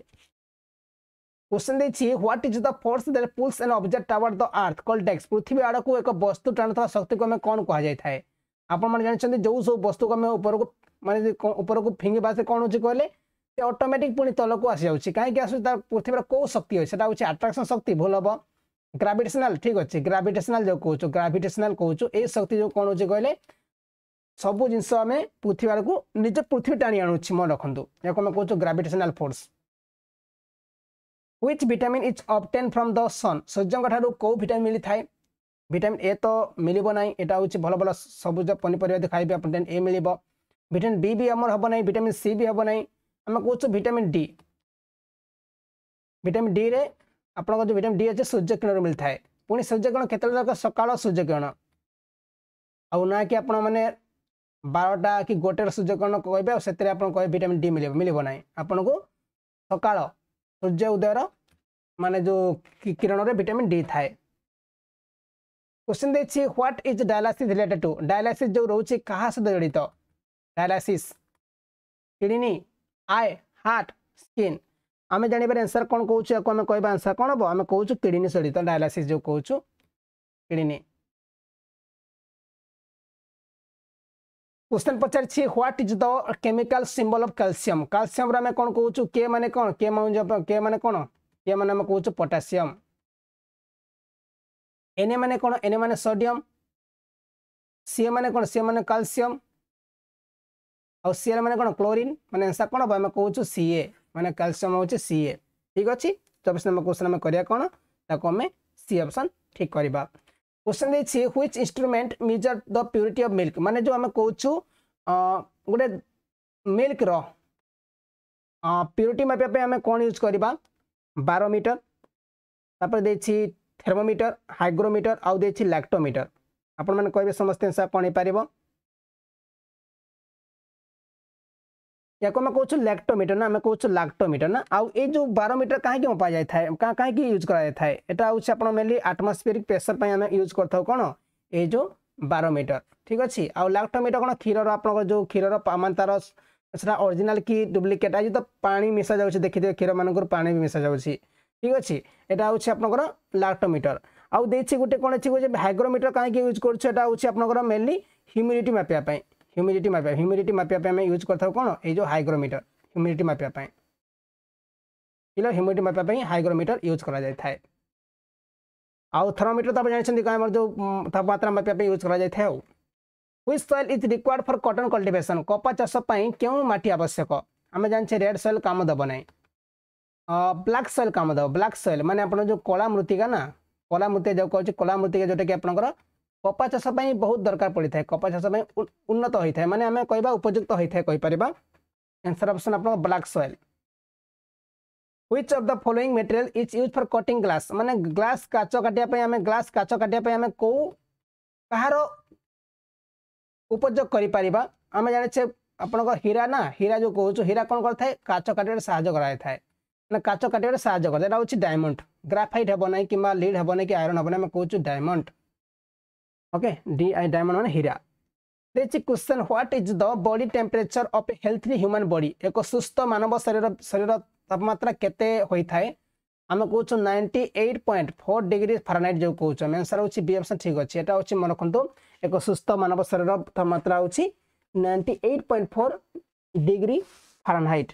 কোশ্চেন ଦେଇଛି what is the force that pulls an object toward the earth called ଡେକ୍ସ ପୃଥିବୀ ଆଡ଼କୁ ଏକ ବସ୍ତୁ ଟାଣୁଥିବା ଶକ୍ତିକୁ ଆମେ କ'ଣ କୁହାଯାଇଥାଏ ଆପଣମାନେ ଜାଣିଛନ୍ତି ଯେଉଁ ସବୁ ବସ୍ତୁକୁ ଆମେ ଉପରକୁ ମାନେ ଉପରକୁ ଫିଙ୍ଗିବା ସେ କ'ଣ ହେଉଛି କହିଲେ ସେ ଅଟୋମେଟିକ୍ ପୁଣି ତଳକୁ ଆସିଯାଉଛି କାହିଁକି ଆସୁଛି ତା ପୃଥିବୀର କେଉଁ ଶକ୍ତି ଅଛି ସେଟା ହେଉଛି ଆଟ୍ରାକ୍ସନ୍ ଶକ୍ତି ଭୁଲ ହେବ ଗ୍ରାଭିଟେସନାଲ୍ ଠିକ୍ ଅଛି ଗ୍ରାଭିଟେସନାଲ୍ ଯେଉଁ କହୁଛୁ ଗ୍ରାଭିଟେସନାଲ୍ କହୁଛୁ ଏଇ ଶକ୍ତି ଯେଉଁ କ'ଣ ହେଉଛି କହିଲେ ସବୁ ଜିନିଷ ଆମେ ପୃଥିବୀ ଆଡ଼କୁ ନିଜ ପୃଥିବୀ ଟାଣି ଆଣୁଛି ମନେ ରଖନ୍ତୁ ଏହାକୁ ଆମେ କହୁଛୁ gravitational force which vitamin is obtained from the sun ସୂର୍ଯ୍ୟଙ୍କ ଠାରୁ କେଉଁ ଭିଟାମିନ୍ ମିଳିଥାଏ ଭିଟାମିନ୍ ଏ ତ ମିଳିବ ନାହିଁ ଏଇଟା ହେଉଛି ଭଲ ଭଲ ସବୁଜ ପନିପରିବା ଯଦି ଖାଇବେ ଆପଣ ଏ ମିଳିବ ଭିଟାମିନ୍ ବି ବି ଆମର ହେବ ନାହିଁ ଭିଟାମିନ୍ ସି ବି ହେବ ନାହିଁ ଆମେ କହୁଛୁ ଭିଟାମିନ୍ ଡି ଭିଟାମିନ୍ ଡିରେ ଆପଣଙ୍କର ଯେଉଁ ଭିଟାମିନ୍ ଡି ଅଛି ସୂର୍ଯ୍ୟକିରଣରୁ ମିଳିଥାଏ ପୁଣି ସୂର୍ଯ୍ୟକିରଣ କେତେବେଳେ ଦରକାର ସକାଳ ସୂର୍ଯ୍ୟକିରଣ ଆଉ ନା କି ଆପଣମାନେ ବାରଟା କି ଗୋଟେର ସୂର୍ଯ୍ୟକିରଣ କହିବେ ଆଉ ସେଥିରେ ଆପଣ କହିବେ ଭିଟାମିନ୍ ଡି ମିଳିବ ମିଳିବ ନାହିଁ ଆପଣଙ୍କୁ ସକାଳ ସୂର୍ଯ୍ୟ ଉଦୟର ମାନେ ଯେଉଁ କିରଣରେ ଭିଟାମିନ୍ ଡି ଥାଏ କ୍ୱେଶ୍ଚିନ୍ ଦେଇଛି what is dialysis related to dialysis ଯେଉଁ ରହୁଛି କାହା ସହିତ ଜଡ଼ିତ dialysis kidney eye heart skin ଆମେ ଜାଣିବାରେ ଆନ୍ସର୍ କ'ଣ କହୁଛୁ ୟାକୁ ଆମେ କହିବା ଆନ୍ସର୍ କ'ଣ ହେବ ଆମେ କହୁଛୁ କିଡ଼ନୀ ସହିତ ଡାୟାଲାସିସ୍ ଯେଉଁ କହୁଛୁ କିଡ଼ନୀ क्वेश्चन पचारे what is the chemical symbol of calcium calcium आम कौन कौचु के मैंने कौन के के मैंने कौन के मैंने आम कौचु पटासीयम एने मैंने कौन एने मैंने सोडियम सी मैंने कौन सी मैंने कैल्सीयम आउ सी मैंने कौन क्लोरीन मैंने आंसर कौन हम आम कौचु सी ए मैंने कैल्सीयम हूँ सी ठीक अच्छे चौबीस नंबर क्वेश्चन आम करा कौन ताको आम सी अप्सन ठीक करवा क्वेश्चन देखिए which instrument measure the purity of milk माने जो आम कहूँ गोटे मिल्क र प्यूरीटी आम कौन यूज करवा बारोमीटर तापर दे थर्मोमीटर हाइग्रोमीटर आउ दे लैक्टोमीटर आपण मैंने कहे समस्त कौन हो या आम कौन लैक्टोमिटर ना आम कौन लाक्टोमिटर ना आउ ये जो बारोमिटर कहीं पाई जाए क्या कहीं यूज कराए यहाँ मेनली आटमस्फेरिक प्रेसर आम यूज कर कौन ये जो बारोमिटर ठीक अच्छे आउ लाक्टोमिटर तो कौन क्षीर आप जो क्षीर मान तार সেটা অরিজিনাল কি ডুপ্লিকেট আজ তো পানি মিশা যাচ্ছে দেখিদেবে ক্ষীর মানুষ পানি বি মিশা যাচ্ছে ঠিক আছে এটা হচ্ছে আপনার লাক্টোমিটর আউ দিয়েছি গোটে কোণ আছে হাইগ্রোমিটর কাইকি ইউজ করছো এটা হচ্ছে আপনার মেনলি হ্যুমিডিটি ह्यूमिडिटी मापिया ह्यूमिडिटी मापिया पे हमें यूज करता हैं कौन ये जो हाइग्रोमीटर ह्यूमिडिटी मापिया पे किलो ह्यूमिडिटी मापिया पे हाइग्रोमीटर यूज करा जाय थाए आउ थर्मामीटर तो आप जान हमर जो तापमात्रा मापिया पे यूज करा जाय थाए which soil is required for cotton cultivation कपा चास पे केउ माटी आवश्यक हमें जान छ रेड सॉइल काम दबो नै अ ब्लैक सॉइल काम दबो ब्लैक सॉइल माने अपन जो कोला मृतिका ना कोला मृतिका जो कहो छ कोला मृतिका जोटा के अपन करो कपा चाष बहुत दरकार पड़ता है कपा चाष उन्नत होता है मानते आम कह उपयुक्त होता है कहींपर एनसर अप्सन आप ब्लाक सएल which of the following material is used for cutting glass मैंने ग्लास काच काटापे ग्लास काच काटापे कौ कहारोग आम जाने आपण हीरा ना हीरा जो कौन हीरा कौन करें काच काच काटे साइटा हो डायमंड ग्राफाइट ना कि लिड लीड हेबना कि आयरन हेबना आम कौन डायमंड okay डायमंड diamond हीरा হীরা question is is the what is the body temperature of एक सुस्थ मानव शरीर शरीर সুস্থ মানব শরীর শরীর তাপমাত্রা কেতে হই থাকে আমি কৌছু 98.4 ডিগ্রি आंसर যে बी মেনসার ठीक বি অপশন ঠিক मन এটা एक सुस्थ मानव शरीर সুস্থ মানব শরীর তাপমাত্রা হচ্ছে 98.4 ডিগ্রি ফারেনহাইট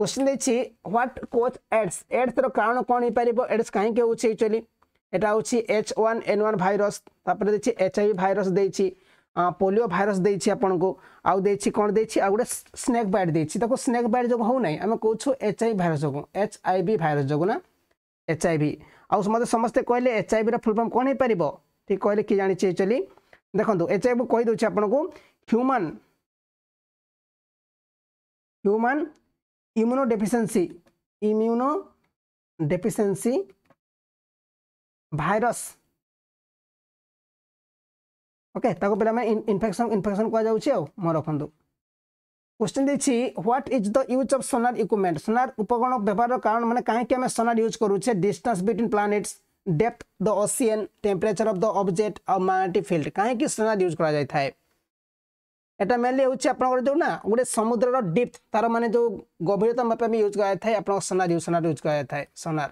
क्वेश्चन ଦେଇଛି ହ୍ୱାଟ୍ କୋଚ୍ ଏଡ୍ସ ଏଡ୍ସର କାରଣ କ'ଣ ହେଇପାରିବ ଏଡ୍ସ କାହିଁକି ହେଉଛି ଆକ୍ଚୁଆଲି এটা হচ্ছে H one N one virus তাপরে দেখছি এচআইভি ভাইরস ଦେଇଛି ପୋଲିଓ ଭାଇରସ୍ ଦେଇଛି ଆପଣଙ୍କୁ ଆଉ ଦେଇଛି କ'ଣ ଦେଇଛି ଆଉ ଗୋଟେ ସ୍ନେକ୍ ବାଇଟ୍ ଦେଇଛି ତାକୁ ସ୍ନେକ୍ ବାଇଟ୍ ଯୋଗୁଁ ହେଉନାହିଁ ଆମେ କହୁଛୁ ଏଚ୍ ଆଇ ଭାଇରସ୍ ଯୋଗୁଁ ଏଚ୍ ଆଇ ଭି ଭାଇରସ୍ ଯୋଗୁଁ ନା ଏଚ୍ ଆଇ ଭି ଆଉ ମୋତେ ସମସ୍ତେ କହିଲେ ଏଚ୍ ଆଇ ଭିର ଫୁଲ୍ ଫର୍ମ କ'ଣ ହେଇପାରିବ ଠିକ୍ କହିଲେ କିଏ ଜାଣିଛି ଆକ୍ଚୁଆଲି ଦେଖନ୍ତୁ ଏଚ୍ ଆଇ ଭି କହିଦେଉଛି ଆପଣଙ୍କୁ human human immunodeficiency immunodeficiency virus okay তাকে পিলামানে ইনফেকশন ইনফেকশন কুযাচ্ছে মনে রাখতু কোশ্চেন দিয়েছি what is the use of sonar equipment sonar উপকরণ ব্যবহার কারণ মানে কী আমি সোনার ইউজ করুছে distance between planets depth the ocean temperature of the object और मैग्नेटिक फील्ड कहीं सोनार यूज कराए এটা মেনলি হচ্ছে আপনার যে না গোটে সমুদ্রর ডিপ্থ তার মানে যে গভীরতা মাপে আমি ইউজ করা থাকে আপনার সোনার ইউজ সোনার ইউজ করা থাকে সোনার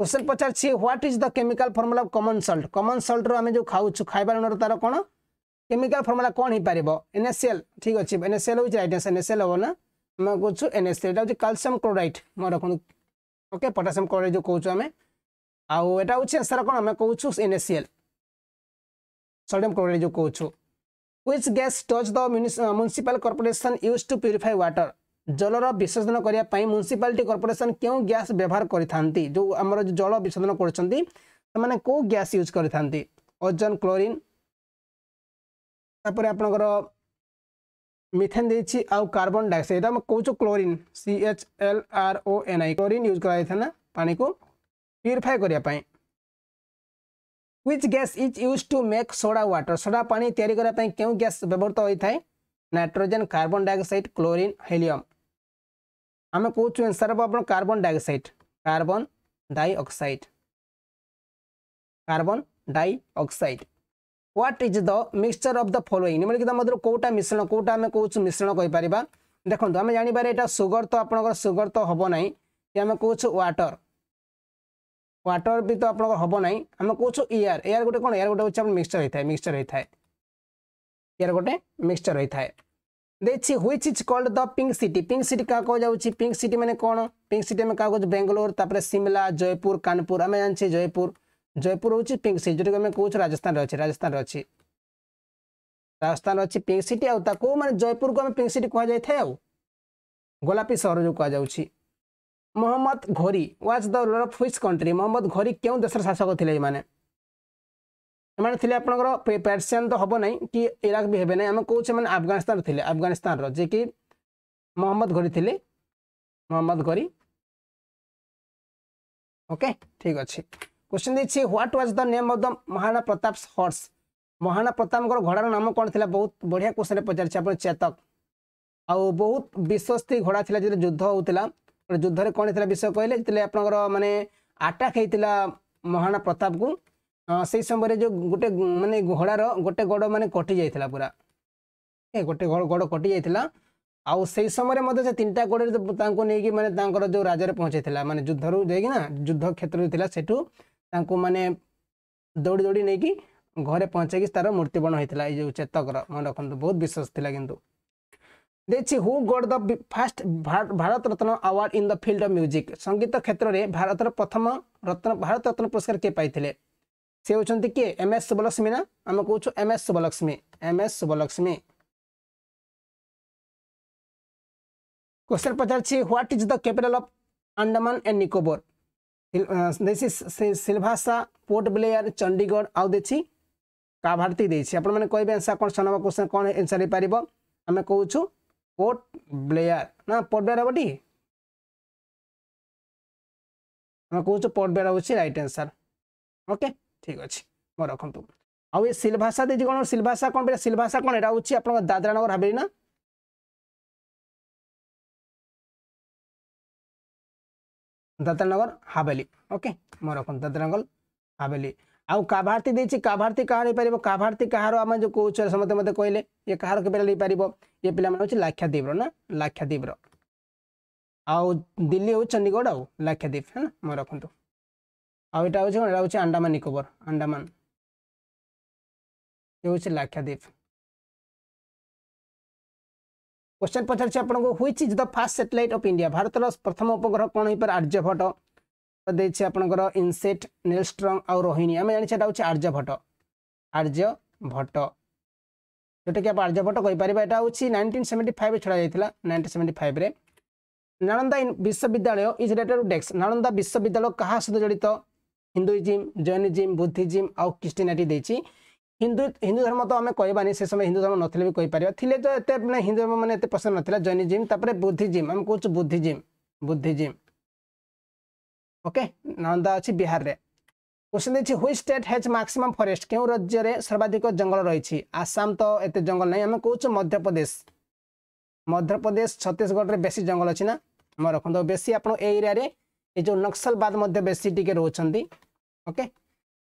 क्वेश्चन पचार what is the chemical formula of common salt common salt आम जो खाऊ खाइबार लुण तार कौन केमिकाल फर्मुला कौन हो पार एन एस एल ठीक अच्छे एन एनएसएल हूँ रईट आंसर एल हम ना आम कौन एनएसएल एल हूँ कैलसीयम क्लोराइड मैं रखु ओके पटासीयम क्लोराइड जो कौच आम आटा हूँ आंसर कौन आम कौ एन कौचु एल सोडियम क्लोराइड जो कौचु which gas does the municipal corporation use to purify water জলর বিশেষণ করা মুনিসিপালিটি কর্পোরেসন কেউ গ্যাস ব্যবহার করে থাকে যে আমার জল বিশেষণ করছেন সে কেউ গ্যাস ইউজ করে থাকে ওজন ক্লোরিন তাপরে আপনার মিথেন দিয়েছি আউ কার্বন ডাইঅক্সাইড এটা আমি কৌছু chlorine C H L R O N I chlorine use করা যাই না পাকু পিউরিফাই করা which gas is use to make soda water soda পানি তৈরি করা কেউ গ্যাস ব্যবহৃত হয়ে থাকে nitrogen carbon dioxide chlorine helium ଆମେ କହୁଛୁ ଏନ୍ସର୍ ହେବ ଆପଣ carbon dioxide carbon dioxide carbon dioxide what is the mixture of the following নিম্নলিখিত মধ্যে কোটা মিশ্রণ কোটা আমি কৌছু মিশ্রণ কইপারা দেখুন আমি জাঁপার এটা সুগর তো আপনার সুগর তো হব না আমি কৌছু ওয়াটর ওয়াটর বি তো আপনার হব না আমি কৌছু ইয়ার এয়ার গোটে কোণ এয়ার গোটে হচ্ছে আপনার মিক্সচর হয়ে থাকে মিক্সচর হয়ে থাকে এয়ার গোটে মিক্সচর হয়ে থাকে देखिए which is called the pink city pink city क्या कहु पिंक सिटी मैंने कौन पिंक सिटी क्या कहूँ बेंगलोर तापर सिमला जयपुर कानपुर आम जानते जयपुर जयपुर हूँ पिंक सिटी जो कौन राजस्थान अच्छी राजस्थान अच्छी राजस्थान अच्छी पिंक सिटी आउ मैं जयपुर को पिंक सिटी कह जाए गोलापी सहर जो कह Muhammad Ghori was the rule of which country Muhammad Ghori क्यों देशर शासक थे ये এমানে থিলে আপনার পেরসিয়ান তো হব না কি ইরাক বি হবে না আমি কৌছে মানে আফগানিস্তান থিলে আফগানিস্তানর যে কি মোহাম্মদ ঘরি লে মোহাম্মদ ঘরি ওকে ঠিক আছে কোশ্চিন দিয়েছি what was the name of the Maharana Pratap horse Maharana Pratap ঘোড়ার নাম কোণ লা বহু বড়িয়া কোশ্চেন পচারছে আপনার চেতক আউ বহুত বিশ্বস্তি ঘোড়া লা যে যুদ্ধ হোলা যুদ্ধের কোণ লা বিষয় কহিলেঁ যেতে আপনার মানে আটাক হয়েছিল মহারাণা প্রতাপ ସେଇ ସମୟରେ ଯେଉଁ ଗୋଟେ ମାନେ ଘୋଡ଼ାର ଗୋଟେ ଗୋଡ଼ ମାନେ କଟିଯାଇଥିଲା ପୁରା ଏ ଗୋଟେ ଗୋଡ଼ କଟିଯାଇଥିଲା ଆଉ ସେଇ ସମୟରେ ମଧ୍ୟ ସେ ତିନିଟା ଗୋଡ଼ରେ ତାଙ୍କୁ ନେଇକି ମାନେ ତାଙ୍କର ଯେଉଁ ରାଜାରେ ପହଞ୍ଚାଇଥିଲା ମାନେ ଯୁଦ୍ଧରୁ ଯାଇକିନା ଯୁଦ୍ଧ କ୍ଷେତ୍ରରେ ଥିଲା ସେଠୁ ତାଙ୍କୁ ମାନେ ଦୌଡ଼ି ଦୌଡ଼ି ନେଇକି ଘରେ ପହଞ୍ଚାଇକି ତାର ମୃତ୍ୟୁବରଣ ହୋଇଥିଲା ଏଇ ଯେଉଁ ଚେତକର ମନେ ରଖନ୍ତୁ ବହୁତ ବିଶ୍ୱାସ ଥିଲା କିନ୍ତୁ ଦେଇଛି ହୁ ଗଡ୍ ଦ first Bharat Ratna award in the field of music ସଙ୍ଗୀତ କ୍ଷେତ୍ରରେ ଭାରତର ପ୍ରଥମ ରତ୍ନ ଭାରତ ରତ୍ନ ପୁରସ୍କାର କିଏ ପାଇଥିଲେ ସେ ହେଉଛନ୍ତି କିଏ ଏମ୍ ଏସ୍ ଶୁଭଲକ୍ଷ୍ମୀ ନା ଆମେ କହୁଛୁ M S Subbulakshmi M S Subbulakshmi question ପଚାରିଛି what is the capital of Andaman and Nicobar ଦେଇଛି ସିଲଭାସା ପୋର୍ଟ ବ୍ଲେୟାର ଚଣ୍ଡିଗଡ଼ ଆଉ ଦେଇଛି କାଭାର୍ତ୍ତି ଦେଇଛି ଆପଣମାନେ କହିବେ ଆନ୍ସର୍ କ'ଣ ସନବା କ୍ୱେଶ୍ଚନ୍ କ'ଣ ଆନ୍ସର୍ ହେଇପାରିବ ଆମେ କହୁଛୁ ପୋର୍ଟ ବ୍ଲେୟାର ନା ପୋର୍ଟ ବ୍ଲେୟାର ହବଟି ଆମେ କହୁଛୁ ପୋର୍ଟ ବ୍ଲେୟାର ହେଉଛି ରାଇଟ୍ ଆନ୍ସର୍ ଓକେ ঠিক আছে ମୁଁ ରଖନ୍ତୁ ଆଉ ଏ ସିଲଭାଷା ଦେଇଛି କ'ଣ ସିଲଭାଷା କ'ଣ ପାଇଁ ସିଲଭାଷା କ'ଣ ଏଇଟା ହେଉଛି ଆପଣଙ୍କ ଦାଦ୍ରାନଗର ହାବେଳି ନା ଦାଦ୍ରାନଗର ହାବେଲି ଓକେ ମୁଁ ରଖନ୍ତୁ ଦାଦ୍ରାନଗର ହାବେଲି ଆଉ କାଭାର୍ତ୍ତି ଦେଇଛି କାଭାର୍ତ୍ତି କାହାର ହେଇପାରିବ କାଭାର୍ତ୍ତି କାହାର ଆମେ ଯେଉଁ କହୁଛେ ସମସ୍ତେ ମୋତେ କହିଲେ ଇଏ କାହାର କେବେ ହେଇପାରିବ ଇଏ ପିଲାମାନେ ହେଉଛି ଲାକ୍ଷାଦ୍ୱୀପର ନା ଲାକ୍ଷାଦ୍ୱୀପର ଆଉ ଦିଲ୍ଲୀ ହେଉଛି ଚଣ୍ଡିଗଡ଼ ଆଉ ଲାକ୍ଷାଦ୍ୱୀପ ହେଲା ମୁଁ ରଖନ୍ତୁ ଆଉ ଏଇଟା ହେଉଛି କ'ଣ ଏଇଟା ହେଉଛି ଆଣ୍ଡାମାନ ନିକୋବର ଆଣ୍ଡାମାନ ଏ ହେଉଛି ଲାକ୍ଷାଦ୍ୱୀପ କ୍ୱେଶ୍ଚନ୍ ପଚାରିଛି ଆପଣଙ୍କୁ which is the first satellite of India ଭାରତର ପ୍ରଥମ ଉପଗ୍ରହ କ'ଣ ହେଇପାରେ ଆର୍ଯ୍ୟଭଟ୍ଟ ଦେଇଛି ଆପଣଙ୍କର ଇନ୍ସେଟ୍ ନେଲଷ୍ଟ୍ରଙ୍ଗ ଆଉ ରୋହିଣୀ ଆମେ ଜାଣିଛେ ଏଇଟା ହେଉଛି ଆର୍ଯ୍ୟଭଟ୍ଟ ଆର୍ଯ୍ୟଭଟ୍ଟ ଯେଉଁଟାକି ଆପଣ ଆର୍ଯ୍ୟଭଟ୍ଟ କହିପାରିବା ଏଇଟା ହେଉଛି ନାଇଣ୍ଟିନ୍ ସେଭେଣ୍ଟି ଫାଇଭ୍ ଛଡ଼ାଯାଇଥିଲା ନାଇଣ୍ଟିନ୍ ସେଭେଣ୍ଟି ଫାଇଭ୍ରେ ନାଳନ୍ଦା ବିଶ୍ୱବିଦ୍ୟାଳୟ ଇଜ୍ ରେଟେଡ଼୍ ଡେସ୍କ ନାଳନ୍ଦା ବିଶ୍ୱବିଦ୍ୟାଳୟ କାହା ସହିତ ଜଡ଼ିତ ହିନ୍ଦୁଇଜିମ୍ ଜୈନିଜିମ୍ ବୁଦ୍ଧିଜିମ୍ ଆଉ ଖ୍ରୀଷ୍ଟିଆନିଟି ଦେଇଛି ହିନ୍ଦୁ ହିନ୍ଦୁ ଧର୍ମ ତ ଆମେ କହିବାନି ସେ ସମୟ ହିନ୍ଦୁ ଧର୍ମ ନଥିଲେ ବି କହିପାରିବା ଥିଲେ ତ ଏତେ ମାନେ ହିନ୍ଦୁ ଧର୍ମ ମାନେ ଏତେ ପସନ୍ଦ ନଥିଲା ଜୈନିଜିମ୍ ତାପରେ ବୁଦ୍ଧିଜିମ୍ ଆମେ କହୁଛୁ ବୁଦ୍ଧିଜିମ୍ ବୁଦ୍ଧିଜିମ୍ ଓକେ ନନ୍ଦା ଅଛି ବିହାରରେ কোশ্চেন দিচ্ছি which state has maximum forest কেউ রাজ্যের সর্বাধিক জঙ্গল রয়েছে আসাম তো এতে জঙ্গল নাই আমি কৌছু মধ্যপ্রদেশ মধ্যপ্রদেশ ছত্তিশগড়ে বেশি জঙ্গল অছি না মনে রাখুন বেশি আপনার এই এরিয়ায় ଏ ଯେଉଁ ନକ୍ସଲବାଦ ମଧ୍ୟ ବେଶୀ ଟିକେ ରହୁଛନ୍ତି okay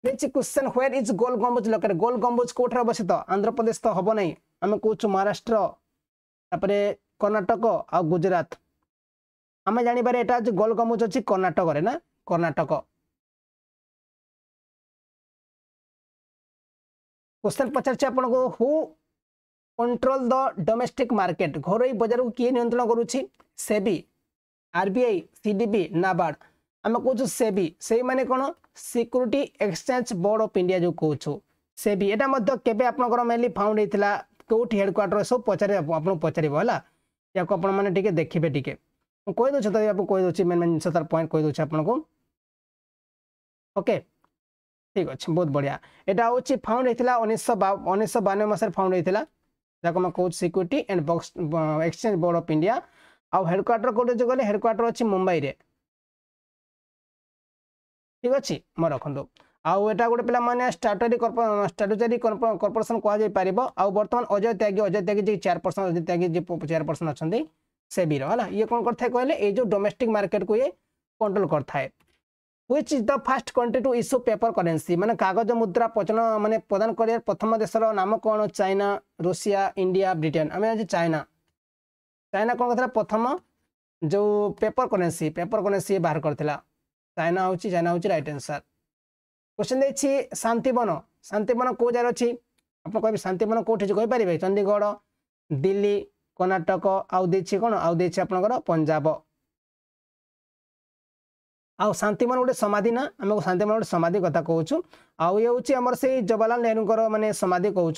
next question where is goal ଗମ୍ବୁଜ locate ଗୋଲ ଗମ୍ବୁଜ କେଉଁଠାରେ ଅବସ୍ଥିତ ଆନ୍ଧ୍ରପ୍ରଦେଶ ତ ହେବ ନାହିଁ ଆମେ କହୁଛୁ ମହାରାଷ୍ଟ୍ର ତାପରେ କର୍ଣ୍ଣାଟକ ଆଉ ଗୁଜୁରାଟ ଆମେ ଜାଣିବାରେ ଏଇଟା ହେଉଛି ଗୋଲ ଗମ୍ବୁଜ ଅଛି କର୍ଣ୍ଣାଟକରେ ନା କର୍ଣ୍ଣାଟକ क्वेश्चन पचारे आपको who control the domestic market घर बजार को किए नियंत्रण करुच्ची सेबी आरबीआई सीडीबी नाबार्ड आम कौ सेबी से मैंने कौन security exchange board of India जो कौचु सेबी यहाँ केवे मेनली फाउंड होता कौटी हेडक्वाटर सब पचार आपको या देखिए टी कहीदे तभी आपको कहीदे मेन मेन जिन तार पॉइंट कहीदे आपको ओके ठीक अच्छे बहुत बढ़िया यहाँ हूँ फाउंड होता उन्नीस बानवे मसार फाउंड होता जहाँ कौन security and exchange board of India ଆଉ ହେଡ଼କ୍ୱାର୍ଟର କେଉଁଠି ଅଛି କହିଲେ ହେଡ଼କ୍ୱାର୍ଟର ଅଛି ମୁମ୍ବାଇରେ ଠିକ୍ ଅଛି ମନେ ରଖନ୍ତୁ ଆଉ ଏଇଟା ଗୋଟେ ପିଲାମାନେ ଷ୍ଟାଟୁଟାରୀ ଷ୍ଟାଟୁଟାରୀ କର୍ପୋରେସନ୍ କୁହାଯାଇପାରିବ ଆଉ ବର୍ତ୍ତମାନ ଅଜୟ ତ୍ୟାଗୀ ଅଜୟ ତ୍ୟାଗୀ ଯିଏ ଚେୟାରପର୍ସନ୍ ଅଜୟ ତ୍ୟାଗୀ ଯିଏ ଚେୟାରପର୍ସନ୍ ଅଛନ୍ତି ସେ ବିର ହେଲା ଇଏ କ'ଣ କରିଥାଏ କହିଲେ ଏଇ ଯେଉଁ ଡୋମେଷ୍ଟିକ୍ ମାର୍କେଟ୍କୁ ଇଏ କଣ୍ଟ୍ରୋଲ୍ କରିଥାଏ is the the first to to paper currency ମାନେ କାଗଜ ମୁଦ୍ରା মুদ্রা ମାନେ ପ୍ରଦାନ କରିବାର ପ୍ରଥମ ଦେଶର ନାମ କଣ ଚାଇନା ରୁଷିଆ ଇଣ୍ଡିଆ ବ୍ରିଟେନ୍ ଆମେ আমি ଚାଇନା ଚାଇନା କ'ଣ କରିଥିଲା ପ୍ରଥମ ଯେଉଁ ପେପର୍ କରେନ୍ସି ପେପର୍ କରେନ୍ସି ବାହାର କରିଥିଲା ଚାଇନା ହେଉଛି ଚାଇନା ହେଉଛି ରାଇଟ୍ ଆନ୍ସର୍ क्वेश्चन देखिए शांतिवन शांतिवन कौ जगार अच्छी आप कह शांतिवन कौट कहींपर चंडीगढ़ दिल्ली कर्णाटक आउे कौन आउे आप पंजाब आउ शांतिवन गोटे समाधि ना आम शांतिवन गोटे समाधि कथा कहूँ आउ ये हूँ आमर से जवाहरलाल नेहरू मानने समाधि कहूँ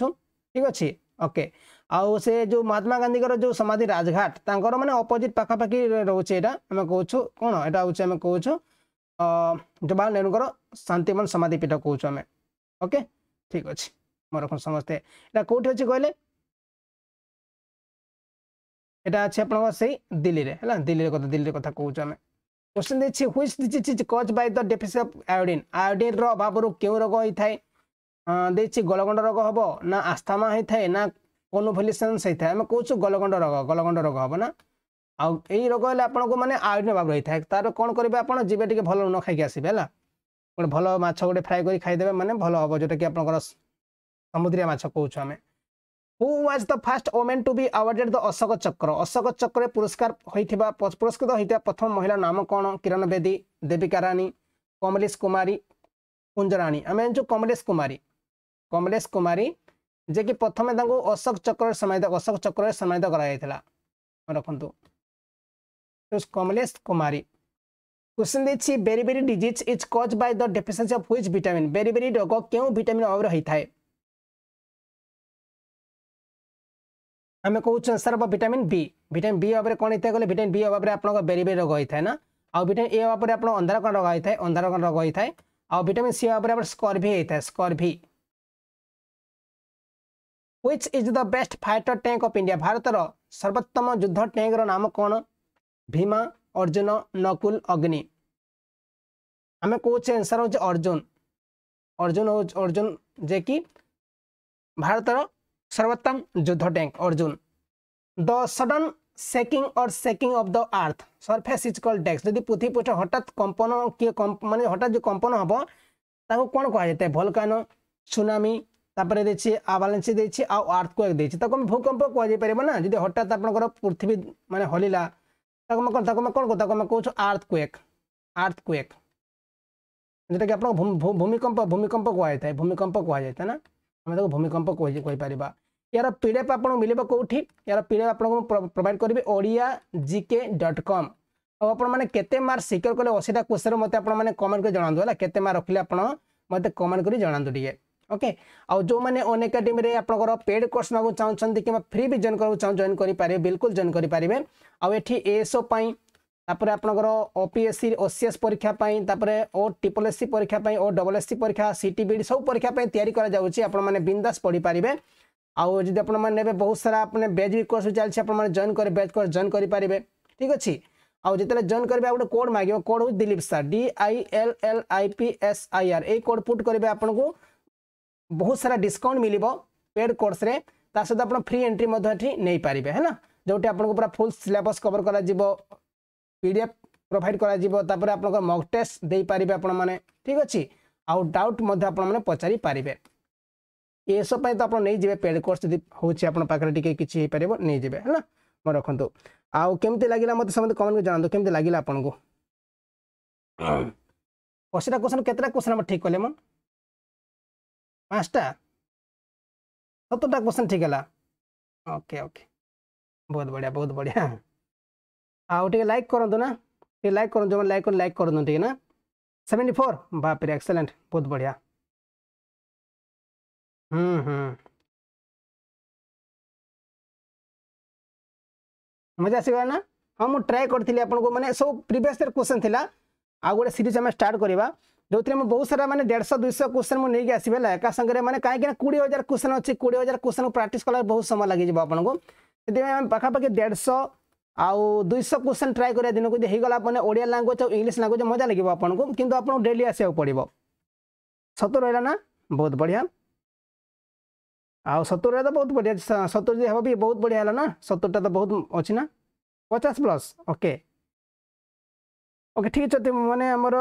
ठीक अच्छे ओके ଆଉ ସେ ଯେଉଁ ମହାତ୍ମା ଗାନ୍ଧୀଙ୍କର ଯେଉଁ ସମାଧି ରାଜଘାଟ ତାଙ୍କର ମାନେ ଅପୋଜିଟ୍ ପାଖାପାଖି ରହୁଛି ଏଇଟା ଆମେ କହୁଛୁ କ'ଣ ଏଇଟା ହେଉଛି ଆମେ କହୁଛୁ ଜବାହରଲାଲ ନେହେରୁଙ୍କର ଶାନ୍ତିମନ ସମାଧି ପୀଠ କହୁଛୁ ଆମେ ଓକେ ଠିକ୍ ଅଛି ମୋର ସମସ୍ତେ ଏଇଟା କେଉଁଠି ଅଛି କହିଲେ ଏଇଟା ଅଛି ଆପଣଙ୍କ ସେଇ ଦିଲ୍ଲୀରେ ହେଲା ଦିଲ୍ଲୀରେ କଥା দিল্লির କଥା କହୁଛୁ ଆମେ কোশ্চেন দিচ্ছি হুইচ দিচ্ছি is caused by the deficiency iodine iodine ଅଭାବରୁ କେଉଁ ରୋଗ রোগ ଦେଇଛି থাকে ରୋଗ ହେବ ନା ଆସ୍ଥାମା না ନା କୋନୋଭେଲିସନ୍ସ ହେଇଥାଏ ଆମେ କହୁଛୁ ଗଲଗଣ୍ଡ ରୋଗ ଗଲଗଣ୍ଡ ରୋଗ ହେବ ନା ଆଉ ଏଇ ରୋଗ ହେଲେ ଆପଣଙ୍କୁ ମାନେ ଆୟୋଡିନ ଅଭାବ ରହିଥାଏ ତାର କ'ଣ କରିବେ ଆପଣ ଯିବେ ଟିକେ ଭଲ ନ ଖାଇକି ଆସିବେ ହେଲା ଗୋଟେ ଭଲ ମାଛ ଗୋଟେ ଫ୍ରାଏ କରି ଖାଇଦେବେ ମାନେ ଭଲ ହେବ ଯେଉଁଟାକି ଆପଣଙ୍କର ସମୁଦ୍ରିଆ ମାଛ କହୁଛୁ ଆମେ who was the first woman to be awarded the Ashoka Chakra Ashoka ଚକ୍ରରେ ପୁରସ୍କାର ହୋଇଥିବା ପୁରସ୍କୃତ ହୋଇଥିବା ପ୍ରଥମ ମହିଳା ନାମ କ'ଣ କିରଣ ବେଦୀ ଦେବିକା ରାଣୀ କମଲେଶ କୁମାରୀ କୁଞ୍ଜରାଣୀ ଆମେ ଜାଣିଛୁ କମଲେଶ କୁମାରୀ କମଲେଶ କୁମାରୀ ଯେ କି ପ୍ରଥମେ ତାଙ୍କୁ ଅଶୋକ ଚକ୍ରରେ ସମ୍ମାନିତ ଅଶୋକ ଚକ୍ରରେ ସମ୍ମାନିତ କରାଯାଇଥିଲା ରଖନ୍ତୁ କମଲେଶ क्वेश्चन देखिए beriberi disease is caused by the deficiency of which vitamin beriberi रोग क्यों विटामिन अभाव रही थाए आम कौन sir vitamin B vitamin B अभाव कौन होता है विटामिन बी अभाव आप बेरीबेरी रोग होता है ना आउ विटामिन ए अभाव आप अंधारकण रोग होता है अंधारकण रोग होता है आउ विटामिन सी अभाव स्कर्भी होता है scurvy which is the best fighter tank of India भारतर सर्वोत्तम युद्ध टैंक राम कौन भीमा अर्जुन नकुल अग्नि आम कौचे आंसर हूँ अर्जुन अर्जुन अर्जुन जे कि भारतर सर्वोत्तम युद्ध tank Arjun the sudden shaking और shaking of the earth surface is called डेक्स जदि पृथ्वीपृष्ठ हठात कंपन किए मानते हठात जो कंपन हम ताको कौन कहुए भलकान सुनामी ତାପରେ ଦେଇଛି ଆଭାଲାନ୍ସ ଦେଇଛି ଆଉ ଆର୍ଥକ୍ୱେକ୍ ଦେଇଛି ତାକୁ ଆମେ ଭୂକମ୍ପ କୁହାଯାଇପାରିବ ନା ଯଦି ହଠାତ୍ ଆପଣଙ୍କର ପୃଥିବୀ ମାନେ ହଲିଲା ତାକୁ ଆମେ କ'ଣ ତାକୁ ଆମେ କ'ଣ ତାକୁ ଆମେ କହୁଛୁ ଆର୍ଥକ୍ୱେକ୍ ଆର୍ଥକ୍ୱେକ୍ ଯେଉଁଟାକି ଆପଣ ଭୂମିକମ୍ପ ଭୂମିକମ୍ପ କୁହାଯାଇଥାଏ ଭୂମିକମ୍ପ କୁହାଯାଇଥାଏ ନା ଆମେ ତାକୁ ଭୂମିକମ୍ପ କହିପାରିବା ଏହାର ପି ଡି ଏଫ୍ ଆପଣଙ୍କୁ ମିଳିବ କେଉଁଠି ଏହାର ପି ଡି ଏଫ୍ ଆପଣଙ୍କୁ ପ୍ରୋଭାଇଡ଼ କରିବେ ଓଡ଼ିଆ ଜିକେ ଡଟ୍ କମ୍ ଆଉ ଆପଣମାନେ କେତେ ମାର୍କ ସିକ୍ୟୋର କଲେ ଅଶୀଟା କୋଶ୍ଚିନ୍ରେ ମୋତେ ଆପଣମାନେ କମେଣ୍ଟ କରି ଜଣାନ୍ତୁ ହେଲା କେତେ ମାର୍କ ରଖିଲେ ଆପଣ ମୋତେ କମେଣ୍ଟ କରି ଜଣାନ୍ତୁ ଟିକେ ଓକେ ଆଉ ଯେଉଁମାନେ ଅନ୍ ଏକାଡେମୀରେ ଆପଣଙ୍କର ପେଡ୍ କୋର୍ସ ନେବାକୁ ଚାହୁଁଛନ୍ତି କିମ୍ବା ଫ୍ରି ବି ଜଏନ୍ କରିବାକୁ ଚାହୁଁ ଜଏନ୍ କରିପାରିବେ ବିଲକୁଲ ଜଏନ୍ କରିପାରିବେ ଆଉ ଏଠି ଏଏସ୍ଓ ପାଇଁ ତାପରେ ଆପଣଙ୍କର O P S C O C S ପରୀକ୍ଷା ପାଇଁ ତାପରେ ଓ ଟ୍ରିପଲ୍ ଏସ୍ ସି ପରୀକ୍ଷା ପାଇଁ ଓ ଡବଲ୍ ଏସ୍ ସି ପରୀକ୍ଷା ସି ଟି ବି ସବୁ ପରୀକ୍ଷା ପାଇଁ ତିଆରି କରାଯାଉଛି ଆପଣମାନେ ବିନ୍ଦାସ ପଢ଼ିପାରିବେ ଆଉ ଯଦି ଆପଣମାନେ ନେବେ ବହୁତ ସାରା ଆପଣ ବ୍ୟାଚ୍ ବି କୋର୍ସ ଚାଲିଛି ଆପଣମାନେ ଜଏନ୍ କରି ବ୍ୟାଚ୍ କୋର୍ସ ଜଏନ୍ କରିପାରିବେ ଠିକ୍ ଅଛି ଆଉ ଯେତେବେଳେ ଜଏନ୍ କରିବେ ଆଉ ଗୋଟେ କୋଡ଼୍ ମାଗିବ କୋଡ଼୍ ହେଉଛି Dilip sir D I L L I P S I R ଏଇ କୋଡ଼୍ ପୁଟ୍ କରିବେ ଆପଣଙ୍କୁ बहुत सारा डिस्काउंट मिल पेड कोर्स ता सहित आप फ्री एंट्री नहीं पारे है ना जोटी आपको पूरा फुल सिलेबस कवर कर पीडीएफ प्रोभाइड कर मग टेस्ट दे पारे आपने ठीक अच्छे आउ डाउट आपने पचारि पारे ଏସବୁ ପାଇଁ ତ ଆପଣ ନେଇଯିବେ ପେଡ୍ କୋର୍ସ ଯଦି ହେଉଛି ଆପଣ ପାଖରେ ଟିକେ କିଛି ହେଇପାରିବ ନେଇଯିବେ ହେଲା ମନେ ରଖନ୍ତୁ ଆଉ କେମିତି ଲାଗିଲା ମୋତେ ସମସ୍ତେ କମେଣ୍ଟକୁ ଜଣାନ୍ତୁ କେମିତି ଲାଗିଲା ଆପଣଙ୍କୁ ଅଶୀଟା କ୍ୱେଶ୍ଚନ୍ କେତେଟା କ୍ୱେଶ୍ଚନ୍ ଆମର ଠିକ୍ କଲେ ମନ पाँचटा सत्तरटा क्वेश्चन ठीक है ओके ओके बहुत बढ़िया बहुत बढ़िया आउ टे लाइक करूँ ना लाइक कर लाइक कर लाइक कर दूँ ठीक ना सेवेन्टी फोर बाप रे एक्सलेंट बहुत बढ़िया हम्म हम्म मजा आसगला ना हाँ मुझे ट्राए करी आप मैंने सब प्रिभस क्वेश्चन थी आ गए सीरीज आम स्टार्ट करवा ଯେଉଁଥିରେ ମୁଁ ବହୁତ ସାରା ମାନେ ଦେଢ଼ଶହ ଦୁଇଶହ କ୍ୱେଶ୍ଚନ୍ ମୁଁ ନେଇକି ଆସିବି ହେଲା ଏକା ସାଙ୍ଗରେ ମାନେ କାହିଁକିନା କୋଡ଼ିଏ ହଜାର କ୍ୱେଶ୍ଚନ୍ ଅଛି କୋଡ଼ିଏ ହଜାର କ୍ୱେଶ୍ଚନ୍କୁ ପ୍ରାକ୍ଟିସ୍ କଲା ବହୁତ ସମୟ ଲାଗିଯିବ ଆପଣଙ୍କୁ ସେଥିପାଇଁ ଆମେ ପାଖାପାଖି ଦେଢ଼ଶହ ଆଉ ଦୁଇଶହ କ୍ୱେଶ୍ଚନ୍ ଟ୍ରାଏ କରିବା ଦିନକୁ ଯଦି ହେଇଗଲା ମାନେ ଓଡ଼ିଆ ଲାଙ୍ଗୁଏଜ୍ ଆଉ ଇଂଲିଶ ଲାଙ୍ଗୁଏଜ୍ ମଜା ଲାଗିବ ଆପଣଙ୍କୁ କିନ୍ତୁ ଆପଣଙ୍କୁ ଡେଲି ଆସିବାକୁ ପଡ଼ିବ ସତୁରି ରହିଲା ନା ବହୁତ ବଢ଼ିଆ ଆଉ ସତୁରିଟା ତ ବହୁତ ବଢ଼ିଆ ସତୁରି ଯଦି ହେବ ବି ବହୁତ ବଢ଼ିଆ ହେଲା ନା ସତୁରିଟା ତ ବହୁତ ଅଛି ନା ପଚାଶ ପ୍ଲସ୍ ଓକେ ଓକେ ଠିକ୍ ଅଛି ମାନେ ଆମର